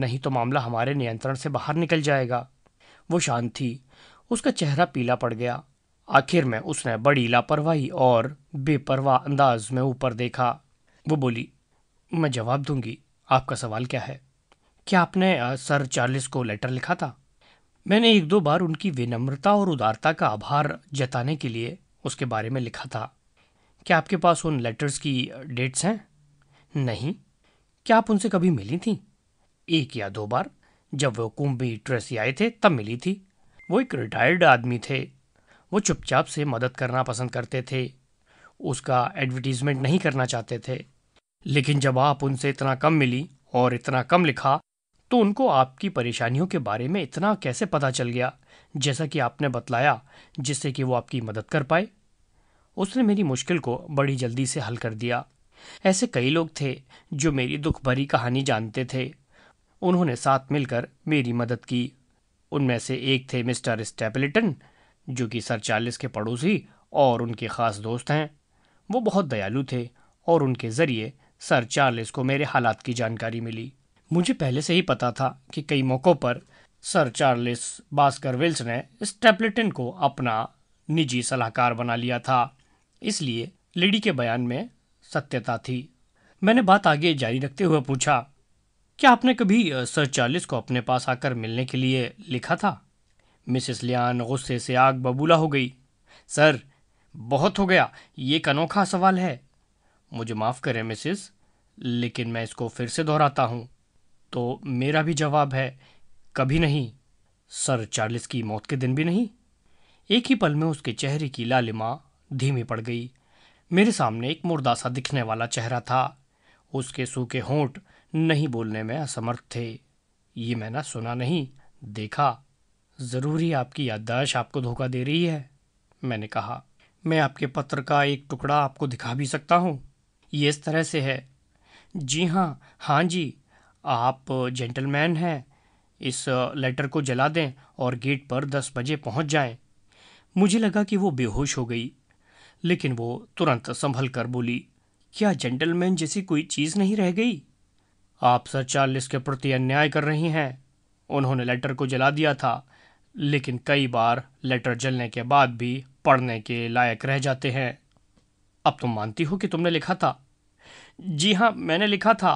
नहीं तो मामला हमारे नियंत्रण से बाहर निकल जाएगा वो शांत थी उसका चेहरा पीला पड़ गया आखिर में उसने बड़ी लापरवाही और बेपरवाह अंदाज में ऊपर देखा वो बोली मैं जवाब दूंगी आपका सवाल क्या है क्या आपने सर चार्लिस को लेटर लिखा था मैंने एक दो बार उनकी विनम्रता और उदारता का आभार जताने के लिए उसके बारे में लिखा था क्या आपके पास उन लेटर्स की डेट्स हैं नहीं क्या आप उनसे कभी मिली थी एक या दो बार जब वो कुंभी ट्रेसी आए थे तब मिली थी वो एक रिटायर्ड आदमी थे वो चुपचाप से मदद करना पसंद करते थे उसका एडवर्टीजमेंट नहीं करना चाहते थे लेकिन जब आप उनसे इतना कम मिली और इतना कम लिखा तो उनको आपकी परेशानियों के बारे में इतना कैसे पता चल गया जैसा कि आपने बतलाया जिससे कि वो आपकी मदद कर पाए उसने मेरी मुश्किल को बड़ी जल्दी से हल कर दिया ऐसे कई लोग थे जो मेरी दुख भरी कहानी जानते थे उन्होंने साथ मिलकर मेरी मदद की उनमें से एक थे मिस्टर स्टेपलिटन जो कि सर चार्लिस के पड़ोसी और उनके ख़ास दोस्त हैं वो बहुत दयालु थे और उनके ज़रिए सर चार्लिस को मेरे हालात की जानकारी मिली मुझे पहले से ही पता था कि कई मौक़ों पर सर चार्लिस विल्स ने स्टेपलेटिन को अपना निजी सलाहकार बना लिया था इसलिए लेडी के बयान में सत्यता थी मैंने बात आगे जारी रखते हुए पूछा क्या आपने कभी सर चार्लिस को अपने पास आकर मिलने के लिए लिखा था मिसेस लियान गुस्से से आग बबूला हो गई सर बहुत हो गया ये एक अनोखा सवाल है मुझे माफ़ करें मिसेस लेकिन मैं इसको फिर से दोहराता हूँ तो मेरा भी जवाब है कभी नहीं सर चार्लिस की मौत के दिन भी नहीं एक ही पल में उसके चेहरे की लालिमा धीमी पड़ गई मेरे सामने एक मुर्दा सा दिखने वाला चेहरा था उसके सूखे होंठ नहीं बोलने में असमर्थ थे ये मैंने सुना नहीं देखा ज़रूरी आपकी याददाश्त आपको धोखा दे रही है मैंने कहा मैं आपके पत्र का एक टुकड़ा आपको दिखा भी सकता हूँ ये इस तरह से है जी हाँ हाँ जी आप जेंटलमैन हैं इस लेटर को जला दें और गेट पर दस बजे पहुंच जाएं। मुझे लगा कि वो बेहोश हो गई लेकिन वो तुरंत संभल कर बोली क्या जेंटलमैन जैसी कोई चीज नहीं रह गई आप सर चार्लिस के प्रति अन्याय कर रही हैं उन्होंने लेटर को जला दिया था लेकिन कई बार लेटर जलने के बाद भी पढ़ने के लायक रह जाते हैं अब तुम मानती हो कि तुमने लिखा था जी हाँ मैंने लिखा था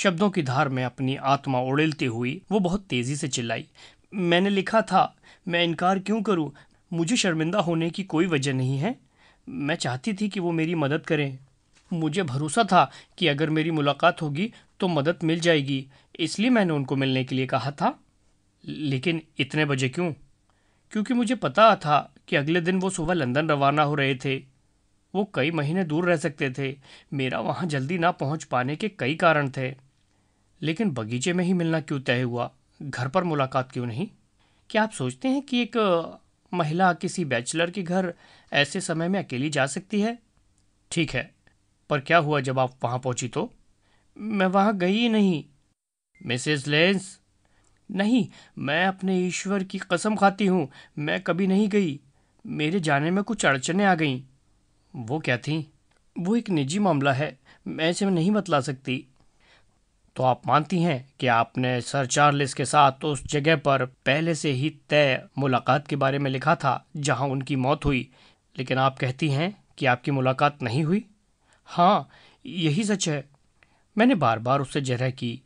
शब्दों की धार में अपनी आत्मा उड़ेलती हुई वो बहुत तेजी से चिल्लाई मैंने लिखा था मैं इनकार क्यों करूं मुझे शर्मिंदा होने की कोई वजह नहीं है मैं चाहती थी कि वो मेरी मदद करें मुझे भरोसा था कि अगर मेरी मुलाकात होगी तो मदद मिल जाएगी इसलिए मैंने उनको मिलने के लिए कहा था लेकिन इतने बजे क्यों क्योंकि मुझे पता था कि अगले दिन वो सुबह लंदन रवाना हो रहे थे वो कई महीने दूर रह सकते थे मेरा वहाँ जल्दी ना पहुँच पाने के कई कारण थे लेकिन बगीचे में ही मिलना क्यों तय हुआ घर पर मुलाकात क्यों नहीं क्या आप सोचते हैं कि एक महिला किसी बैचलर के घर ऐसे समय में अकेली जा सकती है ठीक है पर क्या हुआ जब आप वहाँ पहुँची तो मैं वहाँ गई ही नहीं मिसेस लेंस नहीं मैं अपने ईश्वर की कसम खाती हूँ मैं कभी नहीं गई मेरे जाने में कुछ अड़चने आ गईं वो क्या थी वो एक निजी मामला है मैं इसे नहीं बतला सकती तो आप मानती हैं कि आपने सर चार्लिस के साथ उस जगह पर पहले से ही तय मुलाकात के बारे में लिखा था जहां उनकी मौत हुई लेकिन आप कहती हैं कि आपकी मुलाकात नहीं हुई हाँ यही सच है मैंने बार बार उससे जरह की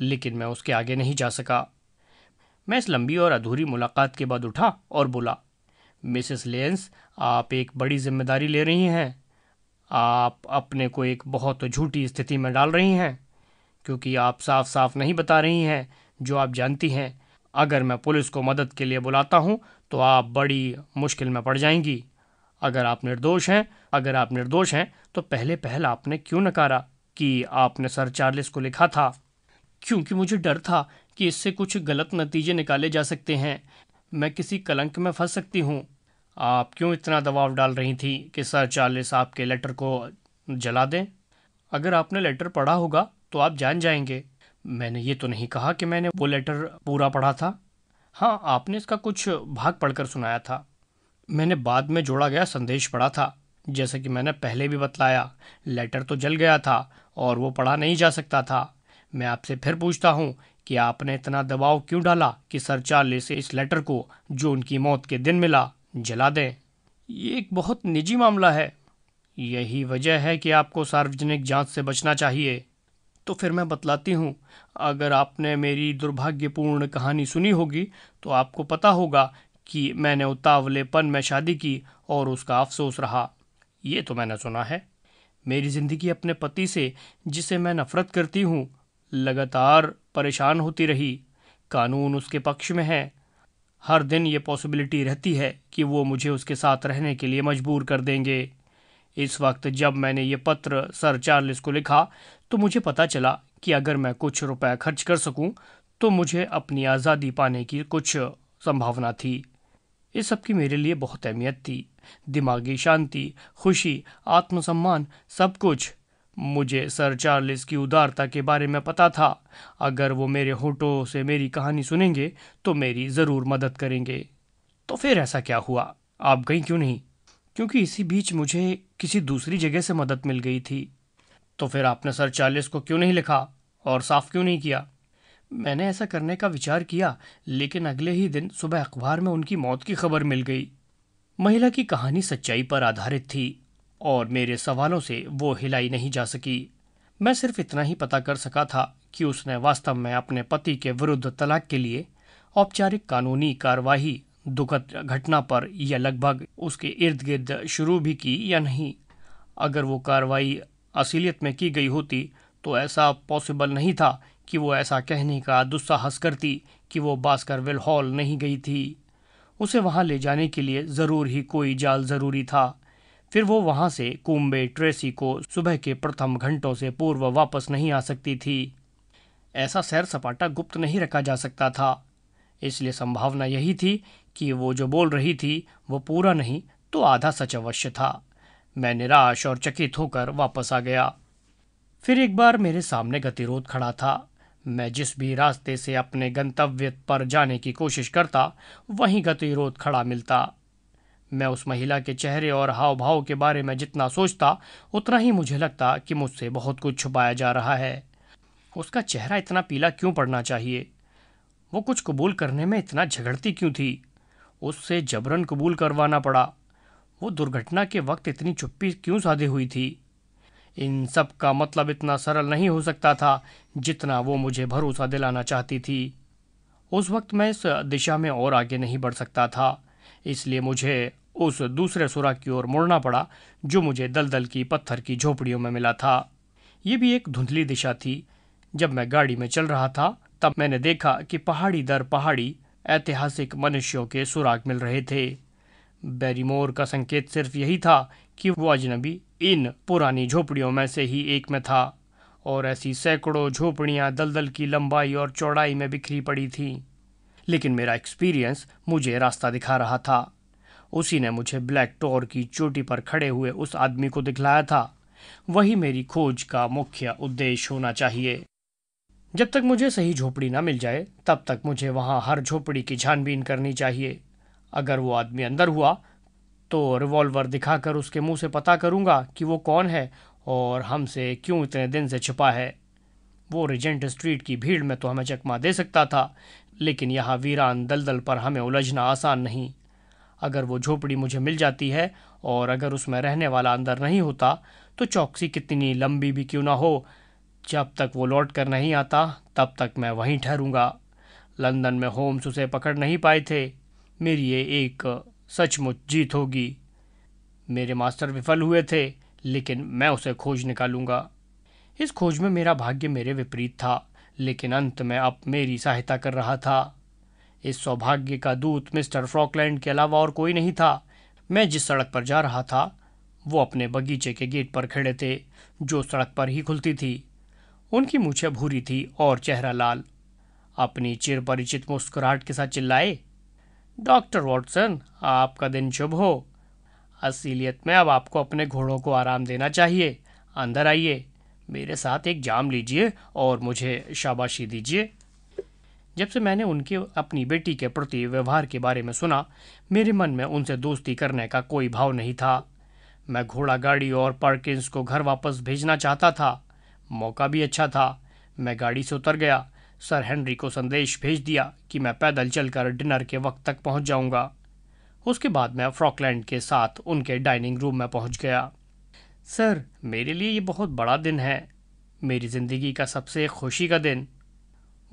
लेकिन मैं उसके आगे नहीं जा सका मैं इस लंबी और अधूरी मुलाकात के बाद उठा और बोला मिसेस लेंस आप एक बड़ी जिम्मेदारी ले रही हैं आप अपने को एक बहुत झूठी स्थिति में डाल रही हैं क्योंकि आप साफ साफ नहीं बता रही हैं जो आप जानती हैं अगर मैं पुलिस को मदद के लिए बुलाता हूँ तो आप बड़ी मुश्किल में पड़ जाएंगी अगर आप निर्दोष हैं अगर आप निर्दोष हैं तो पहले पहल आपने क्यों नकारा कि आपने सर चार्लिस को लिखा था क्योंकि मुझे डर था कि इससे कुछ गलत नतीजे निकाले जा सकते हैं मैं किसी कलंक में फंस सकती हूँ आप क्यों इतना दबाव डाल रही थी कि सर चार्लिस आपके लेटर को जला दें अगर आपने लेटर पढ़ा होगा तो आप जान जाएंगे मैंने ये तो नहीं कहा कि मैंने वो लेटर पूरा पढ़ा था हाँ आपने इसका कुछ भाग पढ़कर सुनाया था मैंने बाद में जोड़ा गया संदेश पढ़ा था जैसे कि मैंने पहले भी बतलाया लेटर तो जल गया था और वो पढ़ा नहीं जा सकता था मैं आपसे फिर पूछता हूँ कि आपने इतना दबाव क्यों डाला कि सर चार्लिस इस लेटर को जो उनकी मौत के दिन मिला जला दें ये एक बहुत निजी मामला है यही वजह है कि आपको सार्वजनिक जांच से बचना चाहिए तो फिर मैं बतलाती हूँ अगर आपने मेरी दुर्भाग्यपूर्ण कहानी सुनी होगी तो आपको पता होगा कि मैंने उतावलेपन में शादी की और उसका अफसोस रहा ये तो मैंने सुना है मेरी ज़िंदगी अपने पति से जिसे मैं नफ़रत करती हूँ लगातार परेशान होती रही कानून उसके पक्ष में है हर दिन ये पॉसिबिलिटी रहती है कि वो मुझे उसके साथ रहने के लिए मजबूर कर देंगे इस वक्त जब मैंने ये पत्र सर चार्लिस को लिखा तो मुझे पता चला कि अगर मैं कुछ रुपया खर्च कर सकूं तो मुझे अपनी आज़ादी पाने की कुछ संभावना थी इस सब की मेरे लिए बहुत अहमियत थी दिमागी शांति खुशी आत्मसम्मान सब कुछ मुझे सर चार्लिस की उदारता के बारे में पता था अगर वो मेरे होठों से मेरी कहानी सुनेंगे तो मेरी ज़रूर मदद करेंगे तो फिर ऐसा क्या हुआ आप गई क्यों नहीं क्योंकि इसी बीच मुझे किसी दूसरी जगह से मदद मिल गई थी तो फिर आपने सर चार्लिस को क्यों नहीं लिखा और साफ क्यों नहीं किया मैंने ऐसा करने का विचार किया लेकिन अगले ही दिन सुबह अखबार में उनकी मौत की खबर मिल गई महिला की कहानी सच्चाई पर आधारित थी और मेरे सवालों से वो हिलाई नहीं जा सकी मैं सिर्फ इतना ही पता कर सका था कि उसने वास्तव में अपने पति के विरुद्ध तलाक के लिए औपचारिक कानूनी कार्यवाही दुखद घटना पर या लगभग उसके इर्द गिर्द शुरू भी की या नहीं अगर वो कार्रवाई असलियत में की गई होती तो ऐसा पॉसिबल नहीं था कि वो ऐसा कहने का दुस्साहस करती कि वो बास्कर हॉल नहीं गई थी उसे वहाँ ले जाने के लिए ज़रूर ही कोई जाल ज़रूरी था फिर वो वहां से कुंबे ट्रेसी को सुबह के प्रथम घंटों से पूर्व वापस नहीं आ सकती थी ऐसा सैर सपाटा गुप्त नहीं रखा जा सकता था इसलिए संभावना यही थी कि वो जो बोल रही थी वो पूरा नहीं तो आधा सच अवश्य था मैं निराश और चकित होकर वापस आ गया फिर एक बार मेरे सामने गतिरोध खड़ा था मैं जिस भी रास्ते से अपने गंतव्य पर जाने की कोशिश करता वहीं गतिरोध खड़ा मिलता मैं उस महिला के चेहरे और हाव भाव के बारे में जितना सोचता उतना ही मुझे लगता कि मुझसे बहुत कुछ छुपाया जा रहा है उसका चेहरा इतना पीला क्यों पड़ना चाहिए वो कुछ कबूल करने में इतना झगड़ती क्यों थी उससे जबरन कबूल करवाना पड़ा वो दुर्घटना के वक्त इतनी चुप्पी क्यों साधे हुई थी इन सब का मतलब इतना सरल नहीं हो सकता था जितना वो मुझे भरोसा दिलाना चाहती थी उस वक्त मैं इस दिशा में और आगे नहीं बढ़ सकता था इसलिए मुझे उस दूसरे सुराख की ओर मुड़ना पड़ा जो मुझे दलदल की पत्थर की झोपड़ियों में मिला था ये भी एक धुंधली दिशा थी जब मैं गाड़ी में चल रहा था तब मैंने देखा कि पहाड़ी दर पहाड़ी ऐतिहासिक मनुष्यों के सुराग मिल रहे थे बेरीमोर का संकेत सिर्फ यही था कि वो अजनबी इन पुरानी झोपड़ियों में से ही एक में था और ऐसी सैकड़ों झोपड़ियाँ दलदल की लंबाई और चौड़ाई में बिखरी पड़ी थीं लेकिन मेरा एक्सपीरियंस मुझे रास्ता दिखा रहा था उसी ने मुझे ब्लैक टोर की चोटी पर खड़े हुए उस आदमी को दिखलाया था वही मेरी खोज का मुख्य उद्देश्य होना चाहिए जब तक मुझे सही झोपड़ी ना मिल जाए तब तक मुझे वहां हर झोपड़ी की छानबीन करनी चाहिए अगर वो आदमी अंदर हुआ तो रिवॉल्वर दिखाकर उसके मुंह से पता करूंगा कि वो कौन है और हमसे क्यों इतने दिन से छिपा है वो रिजेंट स्ट्रीट की भीड़ में तो हमें चकमा दे सकता था लेकिन यहाँ वीरान दलदल पर हमें उलझना आसान नहीं अगर वो झोपड़ी मुझे मिल जाती है और अगर उसमें रहने वाला अंदर नहीं होता तो चौकसी कितनी लंबी भी क्यों ना हो जब तक वो लौट कर नहीं आता तब तक मैं वहीं ठहरूंगा लंदन में होम्स उसे पकड़ नहीं पाए थे मेरी ये एक सचमुच जीत होगी मेरे मास्टर विफल हुए थे लेकिन मैं उसे खोज निकालूंगा इस खोज में मेरा भाग्य मेरे विपरीत था लेकिन अंत में अब मेरी सहायता कर रहा था इस सौभाग्य का दूत मिस्टर फ्रॉकलैंड के अलावा और कोई नहीं था मैं जिस सड़क पर जा रहा था वो अपने बगीचे के गेट पर खड़े थे जो सड़क पर ही खुलती थी उनकी मुछे भूरी थी और चेहरा लाल अपनी चिर परिचित मुस्कुराहट के साथ चिल्लाए डॉक्टर वॉटसन आपका दिन शुभ हो असलियत में अब आपको अपने घोड़ों को आराम देना चाहिए अंदर आइए मेरे साथ एक जाम लीजिए और मुझे शाबाशी दीजिए जब से मैंने उनके अपनी बेटी के प्रति व्यवहार के बारे में सुना मेरे मन में उनसे दोस्ती करने का कोई भाव नहीं था मैं घोड़ा गाड़ी और पार्किंस को घर वापस भेजना चाहता था मौका भी अच्छा था मैं गाड़ी से उतर गया सर हेनरी को संदेश भेज दिया कि मैं पैदल चलकर डिनर के वक्त तक पहुंच जाऊंगा उसके बाद मैं फ्रॉकलैंड के साथ उनके डाइनिंग रूम में पहुंच गया सर मेरे लिए ये बहुत बड़ा दिन है मेरी ज़िंदगी का सबसे खुशी का दिन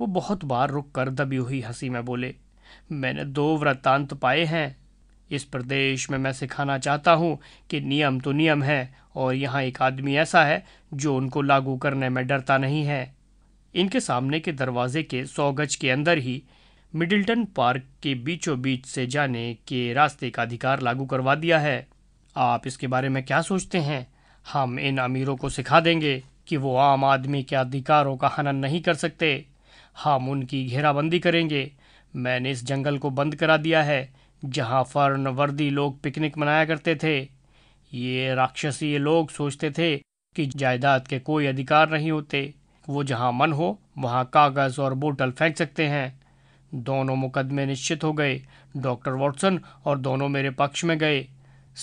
वो बहुत बार रुक कर दबी हुई हंसी में बोले मैंने दो वृत्तांत पाए हैं इस प्रदेश में मैं सिखाना चाहता हूँ कि नियम तो नियम है और यहाँ एक आदमी ऐसा है जो उनको लागू करने में डरता नहीं है इनके सामने के दरवाजे के सौ गज के अंदर ही मिडिल्टन पार्क के बीचों बीच से जाने के रास्ते का अधिकार लागू करवा दिया है आप इसके बारे में क्या सोचते हैं हम इन अमीरों को सिखा देंगे कि वो आम आदमी के अधिकारों का हनन नहीं कर सकते हम उनकी घेराबंदी करेंगे मैंने इस जंगल को बंद करा दिया है जहाँ फर्न वर्दी लोग पिकनिक मनाया करते थे ये राक्षसी लोग सोचते थे कि जायदाद के कोई अधिकार नहीं होते वो जहाँ मन हो वहाँ कागज़ और बोतल फेंक सकते हैं दोनों मुकदमे निश्चित हो गए डॉक्टर वॉटसन और दोनों मेरे पक्ष में गए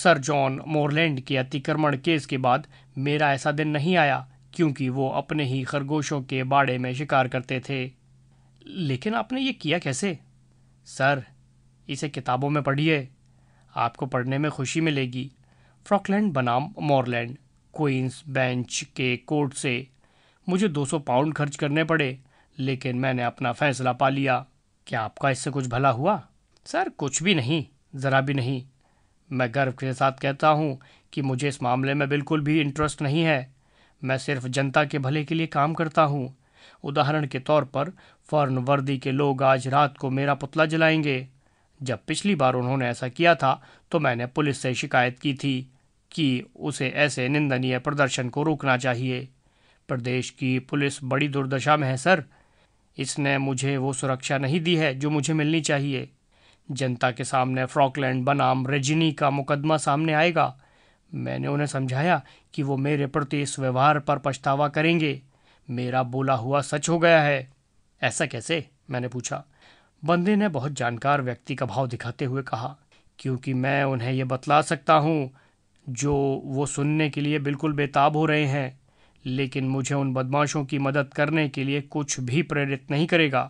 सर जॉन मोरलैंड के अतिक्रमण केस के बाद मेरा ऐसा दिन नहीं आया क्योंकि वो अपने ही खरगोशों के बाड़े में शिकार करते थे लेकिन आपने ये किया कैसे सर इसे किताबों में पढ़िए आपको पढ़ने में खुशी मिलेगी फ्रॉकलैंड बनाम मॉरलैंड क्वींस बेंच के कोर्ट से मुझे 200 पाउंड खर्च करने पड़े लेकिन मैंने अपना फैसला पा लिया क्या आपका इससे कुछ भला हुआ सर कुछ भी नहीं ज़रा भी नहीं मैं गर्व के साथ कहता हूँ कि मुझे इस मामले में बिल्कुल भी इंटरेस्ट नहीं है मैं सिर्फ जनता के भले के लिए काम करता हूँ उदाहरण के तौर पर फर्न वर्दी के लोग आज रात को मेरा पुतला जलाएंगे जब पिछली बार उन्होंने ऐसा किया था तो मैंने पुलिस से शिकायत की थी कि उसे ऐसे निंदनीय प्रदर्शन को रोकना चाहिए प्रदेश की पुलिस बड़ी दुर्दशा में है सर इसने मुझे वो सुरक्षा नहीं दी है जो मुझे मिलनी चाहिए जनता के सामने फ्रॉकलैंड बनाम रेजिनी का मुकदमा सामने आएगा मैंने उन्हें समझाया कि वो मेरे प्रति इस व्यवहार पर पछतावा करेंगे मेरा बोला हुआ सच हो गया है ऐसा कैसे मैंने पूछा बंदे ने बहुत जानकार व्यक्ति का भाव दिखाते हुए कहा क्योंकि मैं उन्हें यह बतला सकता हूँ जो वो सुनने के लिए बिल्कुल बेताब हो रहे हैं लेकिन मुझे उन बदमाशों की मदद करने के लिए कुछ भी प्रेरित नहीं करेगा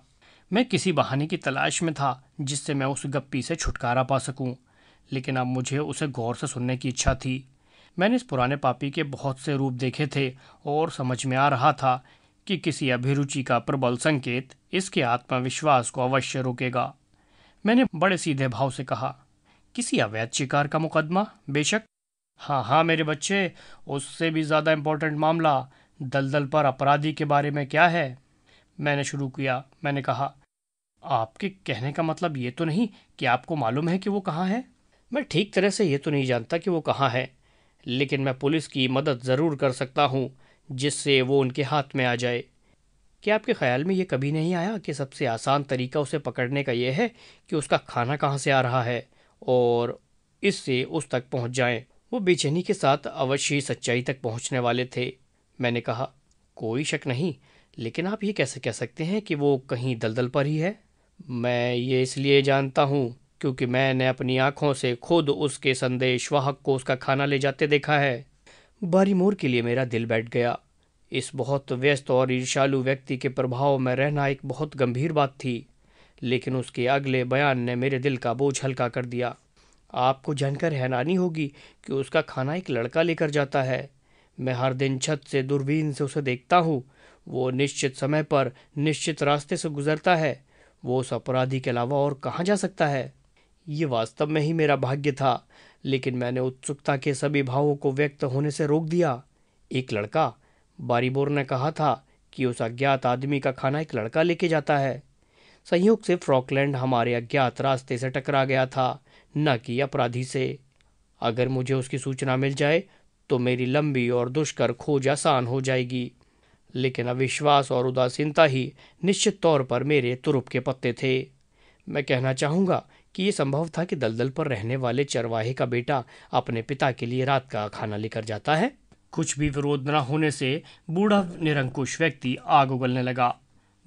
मैं किसी बहाने की तलाश में था जिससे मैं उस गप्पी से छुटकारा पा सकूं, लेकिन अब मुझे उसे गौर से सुनने की इच्छा थी मैंने इस पुराने पापी के बहुत से रूप देखे थे और समझ में आ रहा था कि किसी अभिरुचि का प्रबल संकेत इसके आत्मविश्वास को अवश्य रोकेगा मैंने बड़े सीधे भाव से कहा किसी अवैध शिकार का मुकदमा बेशक हाँ हाँ मेरे बच्चे उससे भी ज़्यादा इंपॉर्टेंट मामला दलदल पर अपराधी के बारे में क्या है मैंने शुरू किया मैंने कहा आपके कहने का मतलब ये तो नहीं कि आपको मालूम है कि वो कहाँ है मैं ठीक तरह से ये तो नहीं जानता कि वो कहाँ है लेकिन मैं पुलिस की मदद ज़रूर कर सकता हूँ जिससे वो उनके हाथ में आ जाए क्या आपके ख्याल में ये कभी नहीं आया कि सबसे आसान तरीका उसे पकड़ने का यह है कि उसका खाना कहाँ से आ रहा है और इससे उस तक पहुँच जाए वो बेचैनी के साथ अवश्य ही सच्चाई तक पहुँचने वाले थे मैंने कहा कोई शक नहीं लेकिन आप ये कैसे कह सकते हैं कि वो कहीं दलदल पर ही है मैं ये इसलिए जानता हूँ क्योंकि मैंने अपनी आंखों से खुद उसके संदेश वाहक को उसका खाना ले जाते देखा है बारीमोर के लिए मेरा दिल बैठ गया इस बहुत व्यस्त और ईर्षालु व्यक्ति के प्रभाव में रहना एक बहुत गंभीर बात थी लेकिन उसके अगले बयान ने मेरे दिल का बोझ हल्का कर दिया आपको जानकर हैरानी होगी कि उसका खाना एक लड़का लेकर जाता है मैं हर दिन छत से दूरबीन से उसे देखता हूँ वो निश्चित समय पर निश्चित रास्ते से गुजरता है वो उस अपराधी के अलावा और कहाँ जा सकता है ये वास्तव में ही मेरा भाग्य था लेकिन मैंने उत्सुकता के सभी भावों को व्यक्त होने से रोक दिया एक लड़का बारीबोर ने कहा था कि उस अज्ञात आदमी का खाना एक लड़का लेके जाता है संयोग से फ्रॉकलैंड हमारे अज्ञात रास्ते से टकरा गया था न कि अपराधी से अगर मुझे उसकी सूचना मिल जाए तो मेरी लंबी और दुष्कर खोज आसान हो जाएगी लेकिन अविश्वास और उदासीनता ही निश्चित तौर पर मेरे तुरुप के पत्ते थे मैं कहना चाहूँगा कि यह संभव था कि दलदल पर रहने वाले चरवाहे का बेटा अपने पिता के लिए रात का खाना लेकर जाता है कुछ भी विरोध न होने से बूढ़ा निरंकुश व्यक्ति आग उगलने लगा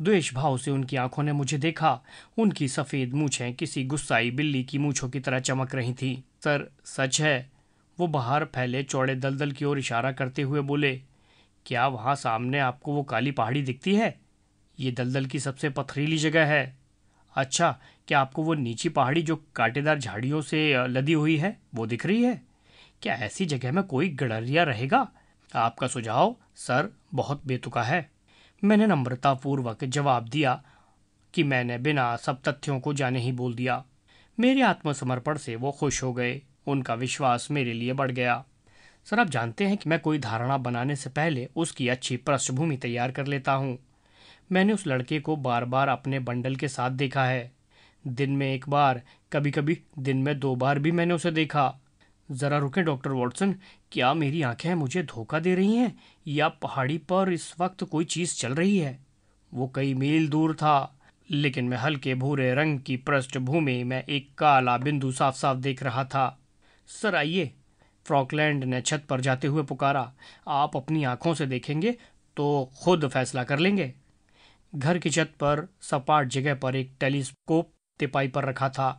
द्वेष भाव से उनकी आंखों ने मुझे देखा उनकी सफेद मूछें किसी गुस्साई बिल्ली की मूछों की तरह चमक रही थीं। सर सच है वो बाहर फैले चौड़े दलदल की ओर इशारा करते हुए बोले क्या वहाँ सामने आपको वो काली पहाड़ी दिखती है ये दलदल की सबसे पथरीली जगह है अच्छा क्या आपको वो नीची पहाड़ी जो कांटेदार झाड़ियों से लदी हुई है वो दिख रही है क्या ऐसी जगह में कोई गडरिया रहेगा आपका सुझाव सर बहुत बेतुका है मैंने नम्रतापूर्वक जवाब दिया कि मैंने बिना सब तथ्यों को जाने ही बोल दिया मेरे आत्मसमर्पण से वो खुश हो गए उनका विश्वास मेरे लिए बढ़ गया सर आप जानते हैं कि मैं कोई धारणा बनाने से पहले उसकी अच्छी पृष्ठभूमि तैयार कर लेता हूँ मैंने उस लड़के को बार बार अपने बंडल के साथ देखा है दिन में एक बार कभी कभी दिन में दो बार भी मैंने उसे देखा ज़रा रुके डॉक्टर वॉटसन क्या मेरी आंखें मुझे धोखा दे रही हैं या पहाड़ी पर इस वक्त कोई चीज़ चल रही है वो कई मील दूर था लेकिन मैं हल्के भूरे रंग की पृष्ठभूमि में एक काला बिंदु साफ साफ देख रहा था सर आइए फ्रॉकलैंड ने छत पर जाते हुए पुकारा आप अपनी आंखों से देखेंगे तो खुद फैसला कर लेंगे घर की छत पर सपाट जगह पर एक टेलीस्कोप तिपाई पर रखा था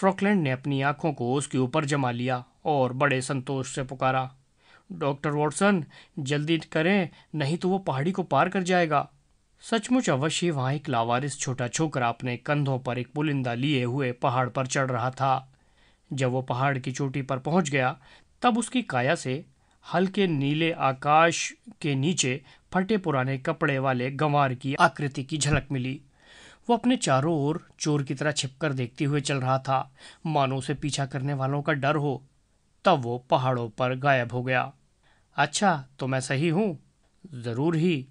फ्रॉकलैंड ने अपनी आंखों को उसके ऊपर जमा लिया और बड़े संतोष से पुकारा डॉक्टर वॉटसन जल्दी करें नहीं तो वो पहाड़ी को पार कर जाएगा सचमुच अवश्य वहाँ एक लावारिस छोटा छोकरा अपने कंधों पर एक पुलिंदा लिए हुए पहाड़ पर चढ़ रहा था जब वो पहाड़ की चोटी पर पहुंच गया तब उसकी काया से हल्के नीले आकाश के नीचे फटे पुराने कपड़े वाले गंवार की आकृति की झलक मिली वो अपने चारों ओर चोर की तरह छिपकर देखते हुए चल रहा था मानो से पीछा करने वालों का डर हो तब वो पहाड़ों पर गायब हो गया अच्छा तो मैं सही हूँ ज़रूर ही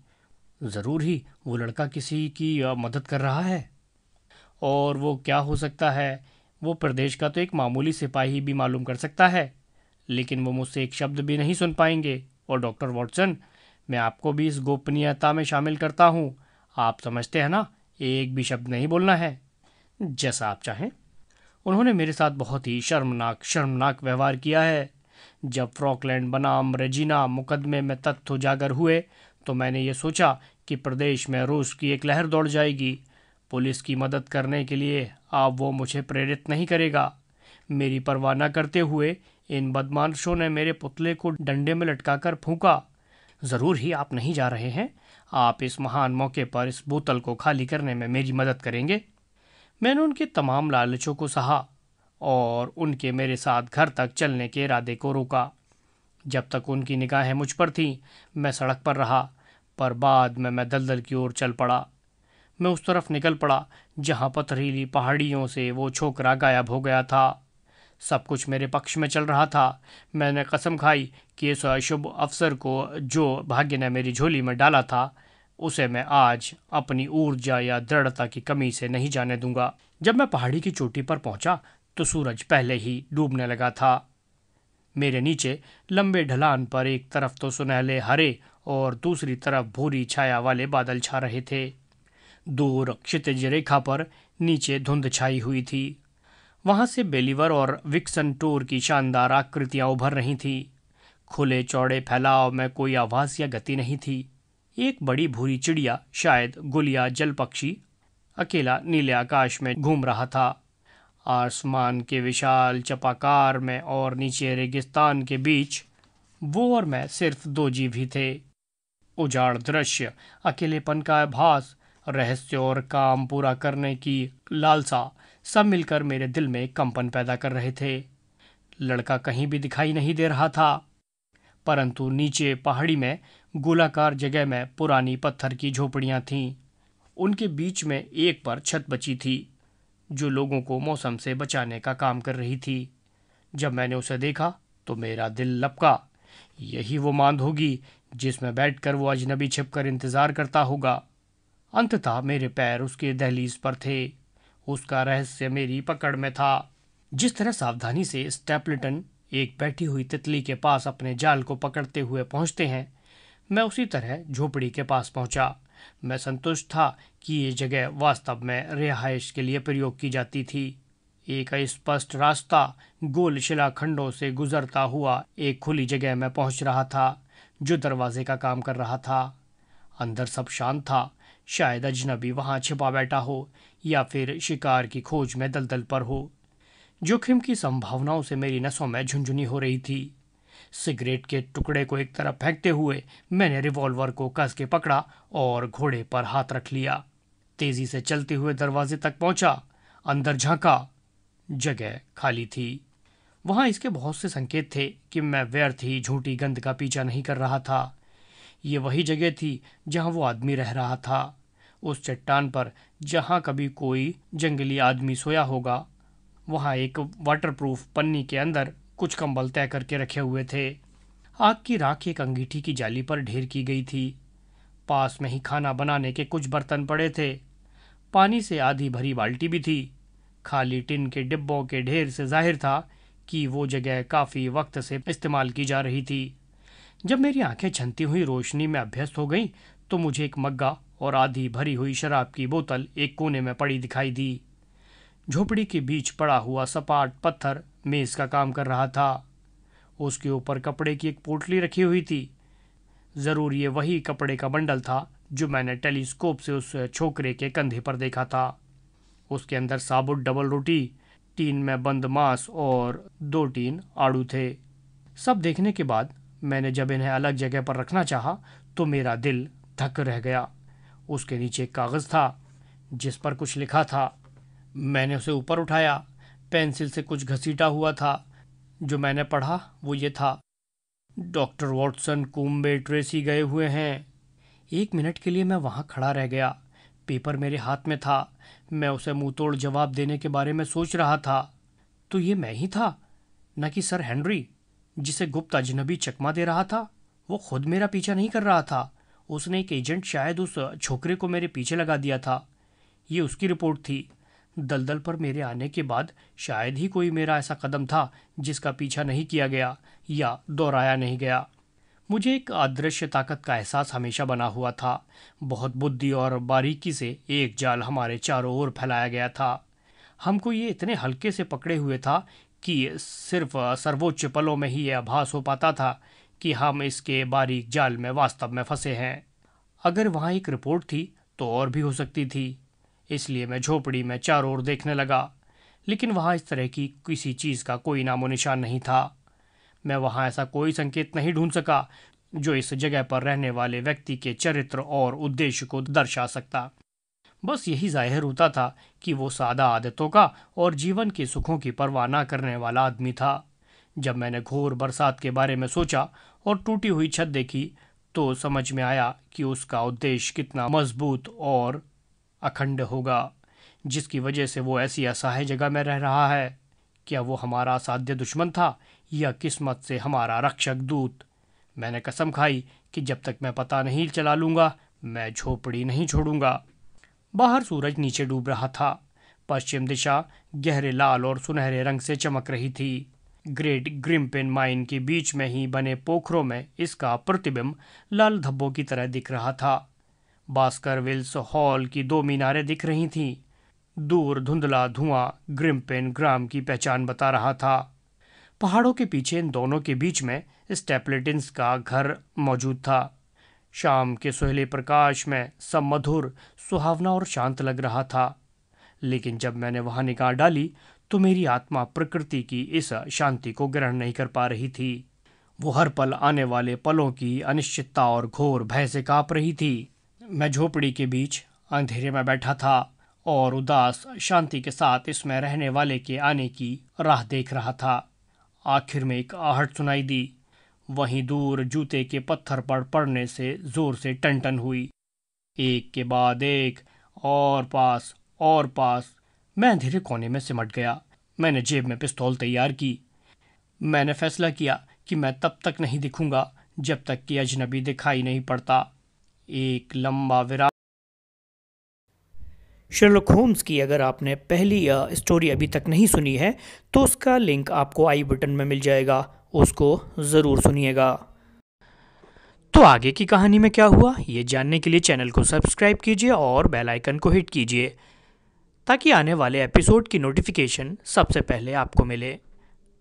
ज़रूर ही वो लड़का किसी की मदद कर रहा है और वो क्या हो सकता है वो प्रदेश का तो एक मामूली सिपाही भी मालूम कर सकता है लेकिन वो मुझसे एक शब्द भी नहीं सुन पाएंगे और डॉक्टर वॉटसन मैं आपको भी इस गोपनीयता में शामिल करता हूँ आप समझते हैं ना एक भी शब्द नहीं बोलना है जैसा आप चाहें उन्होंने मेरे साथ बहुत ही शर्मनाक शर्मनाक व्यवहार किया है जब फ्रॉकलैंड बनाम रेजिना मुकदमे में तथ्य उजागर हुए तो मैंने ये सोचा कि प्रदेश में रूस की एक लहर दौड़ जाएगी पुलिस की मदद करने के लिए आप वो मुझे प्रेरित नहीं करेगा मेरी परवाह न करते हुए इन बदमाशों ने मेरे पुतले को डंडे में लटकाकर फूका ज़रूर ही आप नहीं जा रहे हैं आप इस महान मौके पर इस बोतल को खाली करने में मेरी मदद करेंगे मैंने उनके तमाम लालचों को सहा और उनके मेरे साथ घर तक चलने के इरादे को रोका जब तक उनकी निगाहें मुझ पर थीं मैं सड़क पर रहा पर बाद में मैं दलदल की ओर चल पड़ा मैं उस तरफ निकल पड़ा जहाँ पथरीली पहाड़ियों से वो छोकरा गायब हो गया था सब कुछ मेरे पक्ष में चल रहा था मैंने कसम खाई कि इस अशुभ अवसर को जो भाग्य ने मेरी झोली में डाला था उसे मैं आज अपनी ऊर्जा या दृढ़ता की कमी से नहीं जाने दूंगा जब मैं पहाड़ी की चोटी पर पहुंचा तो सूरज पहले ही डूबने लगा था मेरे नीचे लंबे ढलान पर एक तरफ तो सुनहले हरे और दूसरी तरफ भूरी छाया वाले बादल छा रहे थे दूर क्षितिज रेखा पर नीचे धुंध छाई हुई थी वहां से बेलीवर और विक्सन टूर की शानदार आकृतियां उभर रही थी खुले चौड़े फैलाव में कोई आवाज या गति नहीं थी एक बड़ी भूरी चिड़िया शायद गुलिया जल पक्षी अकेला नीले आकाश में घूम रहा था आसमान के विशाल चपाकार में और नीचे रेगिस्तान के बीच वो और मैं सिर्फ दो जीव ही थे उजाड़ दृश्य अकेलेपन का भास रहस्य और काम पूरा करने की लालसा सब मिलकर मेरे दिल में कंपन पैदा कर रहे थे लड़का कहीं भी दिखाई नहीं दे रहा था परंतु नीचे पहाड़ी में गोलाकार जगह में पुरानी पत्थर की झोपड़ियाँ थीं उनके बीच में एक पर छत बची थी जो लोगों को मौसम से बचाने का काम कर रही थी जब मैंने उसे देखा तो मेरा दिल लपका यही वो मांद होगी जिसमें बैठकर वो अजनबी छिपकर इंतज़ार करता होगा अंततः मेरे पैर उसके दहलीज पर थे उसका रहस्य मेरी पकड़ में था जिस तरह सावधानी से स्टेपलिटन एक बैठी हुई तितली के पास अपने जाल को पकड़ते हुए पहुंचते हैं मैं उसी तरह झोपड़ी के पास पहुंचा मैं संतुष्ट था कि ये जगह वास्तव में रिहायश के लिए प्रयोग की जाती थी एक स्पष्ट रास्ता गोल शिलाखंडों से गुजरता हुआ एक खुली जगह में पहुंच रहा था जो दरवाजे का काम कर रहा था अंदर सब शांत था शायद अजनबी वहां छिपा बैठा हो या फिर शिकार की खोज में दलदल पर हो जोखिम की संभावनाओं से मेरी नसों में झुंझुनी हो रही थी सिगरेट के टुकड़े को एक तरफ फेंकते हुए मैंने रिवॉल्वर को कस के पकड़ा और घोड़े पर हाथ रख लिया तेजी से चलते हुए दरवाजे तक पहुंचा अंदर झांका जगह खाली थी वहां इसके बहुत से संकेत थे कि मैं व्यर्थ ही झूठी गंद का पीछा नहीं कर रहा था ये वही जगह थी जहाँ वो आदमी रह रहा था उस चट्टान पर जहाँ कभी कोई जंगली आदमी सोया होगा वहाँ एक वाटरप्रूफ पन्नी के अंदर कुछ कंबल तय करके रखे हुए थे आग की राख एक अंगीठी की जाली पर ढेर की गई थी पास में ही खाना बनाने के कुछ बर्तन पड़े थे पानी से आधी भरी बाल्टी भी थी खाली टिन के डिब्बों के ढेर से जाहिर था कि वो जगह काफ़ी वक्त से इस्तेमाल की जा रही थी जब मेरी आंखें छनती हुई रोशनी में अभ्यस्त हो गईं तो मुझे एक मग्गा और आधी भरी हुई शराब की बोतल एक कोने में पड़ी दिखाई दी झोपड़ी के बीच पड़ा हुआ सपाट पत्थर मेज का काम कर रहा था उसके ऊपर कपड़े की एक पोटली रखी हुई थी ज़रूर ये वही कपड़े का बंडल था जो मैंने टेलीस्कोप से उस छोकरे के कंधे पर देखा था उसके अंदर साबुत डबल रोटी टीन में बंद मांस और दो टीन आड़ू थे सब देखने के बाद मैंने जब इन्हें अलग जगह पर रखना चाहा तो मेरा दिल धक रह गया उसके नीचे एक कागज़ था जिस पर कुछ लिखा था मैंने उसे ऊपर उठाया पेंसिल से कुछ घसीटा हुआ था जो मैंने पढ़ा वो ये था डॉक्टर वॉटसन कुम्बे ट्रेसी गए हुए हैं एक मिनट के लिए मैं वहाँ खड़ा रह गया पेपर मेरे हाथ में था मैं उसे मुंह तोड़ जवाब देने के बारे में सोच रहा था तो ये मैं ही था न कि सर हेनरी जिसे गुप्त अजनबी चकमा दे रहा था वो खुद मेरा पीछा नहीं कर रहा था उसने एक एजेंट शायद उस छोकरे को मेरे पीछे लगा दिया था ये उसकी रिपोर्ट थी दलदल पर मेरे आने के बाद शायद ही कोई मेरा ऐसा कदम था जिसका पीछा नहीं किया गया या दोहराया नहीं गया मुझे एक अदृश्य ताकत का एहसास हमेशा बना हुआ था बहुत बुद्धि और बारीकी से एक जाल हमारे चारों ओर फैलाया गया था हमको ये इतने हल्के से पकड़े हुए था कि सिर्फ सर्वोच्च पलों में ही यह आभास हो पाता था कि हम इसके बारीक जाल में वास्तव में फंसे हैं अगर वहाँ एक रिपोर्ट थी तो और भी हो सकती थी इसलिए मैं झोपड़ी में चारों ओर देखने लगा लेकिन वहाँ इस तरह की किसी चीज़ का कोई नामो निशान नहीं था मैं वहाँ ऐसा कोई संकेत नहीं ढूंढ सका जो इस जगह पर रहने वाले व्यक्ति के चरित्र और उद्देश्य को दर्शा सकता बस यही जाहिर होता था कि वो सादा आदतों का और जीवन के सुखों की परवाह ना करने वाला आदमी था जब मैंने घोर बरसात के बारे में सोचा और टूटी हुई छत देखी तो समझ में आया कि उसका उद्देश्य कितना मजबूत और अखंड होगा जिसकी वजह से वो ऐसी असहाय जगह में रह रहा है क्या वो हमारा असाध्य दुश्मन था या किस्मत से हमारा रक्षक दूत मैंने कसम खाई कि जब तक मैं पता नहीं चला लूँगा मैं झोपड़ी नहीं छोड़ूंगा बाहर सूरज नीचे डूब रहा था पश्चिम दिशा गहरे लाल और सुनहरे रंग से चमक रही थी ग्रेट ग्रिम्पेन माइन के बीच में ही बने पोखरों में इसका प्रतिबिंब लाल धब्बों की तरह दिख रहा था बास्कर विल्स हॉल की दो मीनारें दिख रही थीं दूर धुंधला धुआं ग्रिम्पेन ग्राम की पहचान बता रहा था पहाड़ों के पीछे इन दोनों के बीच में स्टेपलेटिन का घर मौजूद था शाम के सुहले प्रकाश में सब मधुर सुहावना और शांत लग रहा था लेकिन जब मैंने वहाँ निकाह डाली तो मेरी आत्मा प्रकृति की इस शांति को ग्रहण नहीं कर पा रही थी वो हर पल आने वाले पलों की अनिश्चितता और घोर भय से काँप रही थी मैं झोपड़ी के बीच अंधेरे में बैठा था और उदास शांति के साथ इसमें रहने वाले के आने की राह देख रहा था आखिर में एक आहट सुनाई दी वहीं दूर जूते के पत्थर पर पड़ने से जोर से टनटन हुई एक के बाद एक और पास और पास मैं अंधेरे कोने में सिमट गया मैंने जेब में पिस्तौल तैयार की मैंने फैसला किया कि मैं तब तक नहीं दिखूंगा जब तक कि अजनबी दिखाई नहीं पड़ता एक लंबा विराम शर्लक होम्स की अगर आपने पहली स्टोरी अभी तक नहीं सुनी है तो उसका लिंक आपको आई बटन में मिल जाएगा उसको ज़रूर सुनिएगा तो आगे की कहानी में क्या हुआ ये जानने के लिए चैनल को सब्सक्राइब कीजिए और बेल आइकन को हिट कीजिए ताकि आने वाले एपिसोड की नोटिफिकेशन सबसे पहले आपको मिले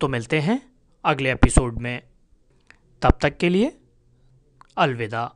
तो मिलते हैं अगले एपिसोड में तब तक के लिए अलविदा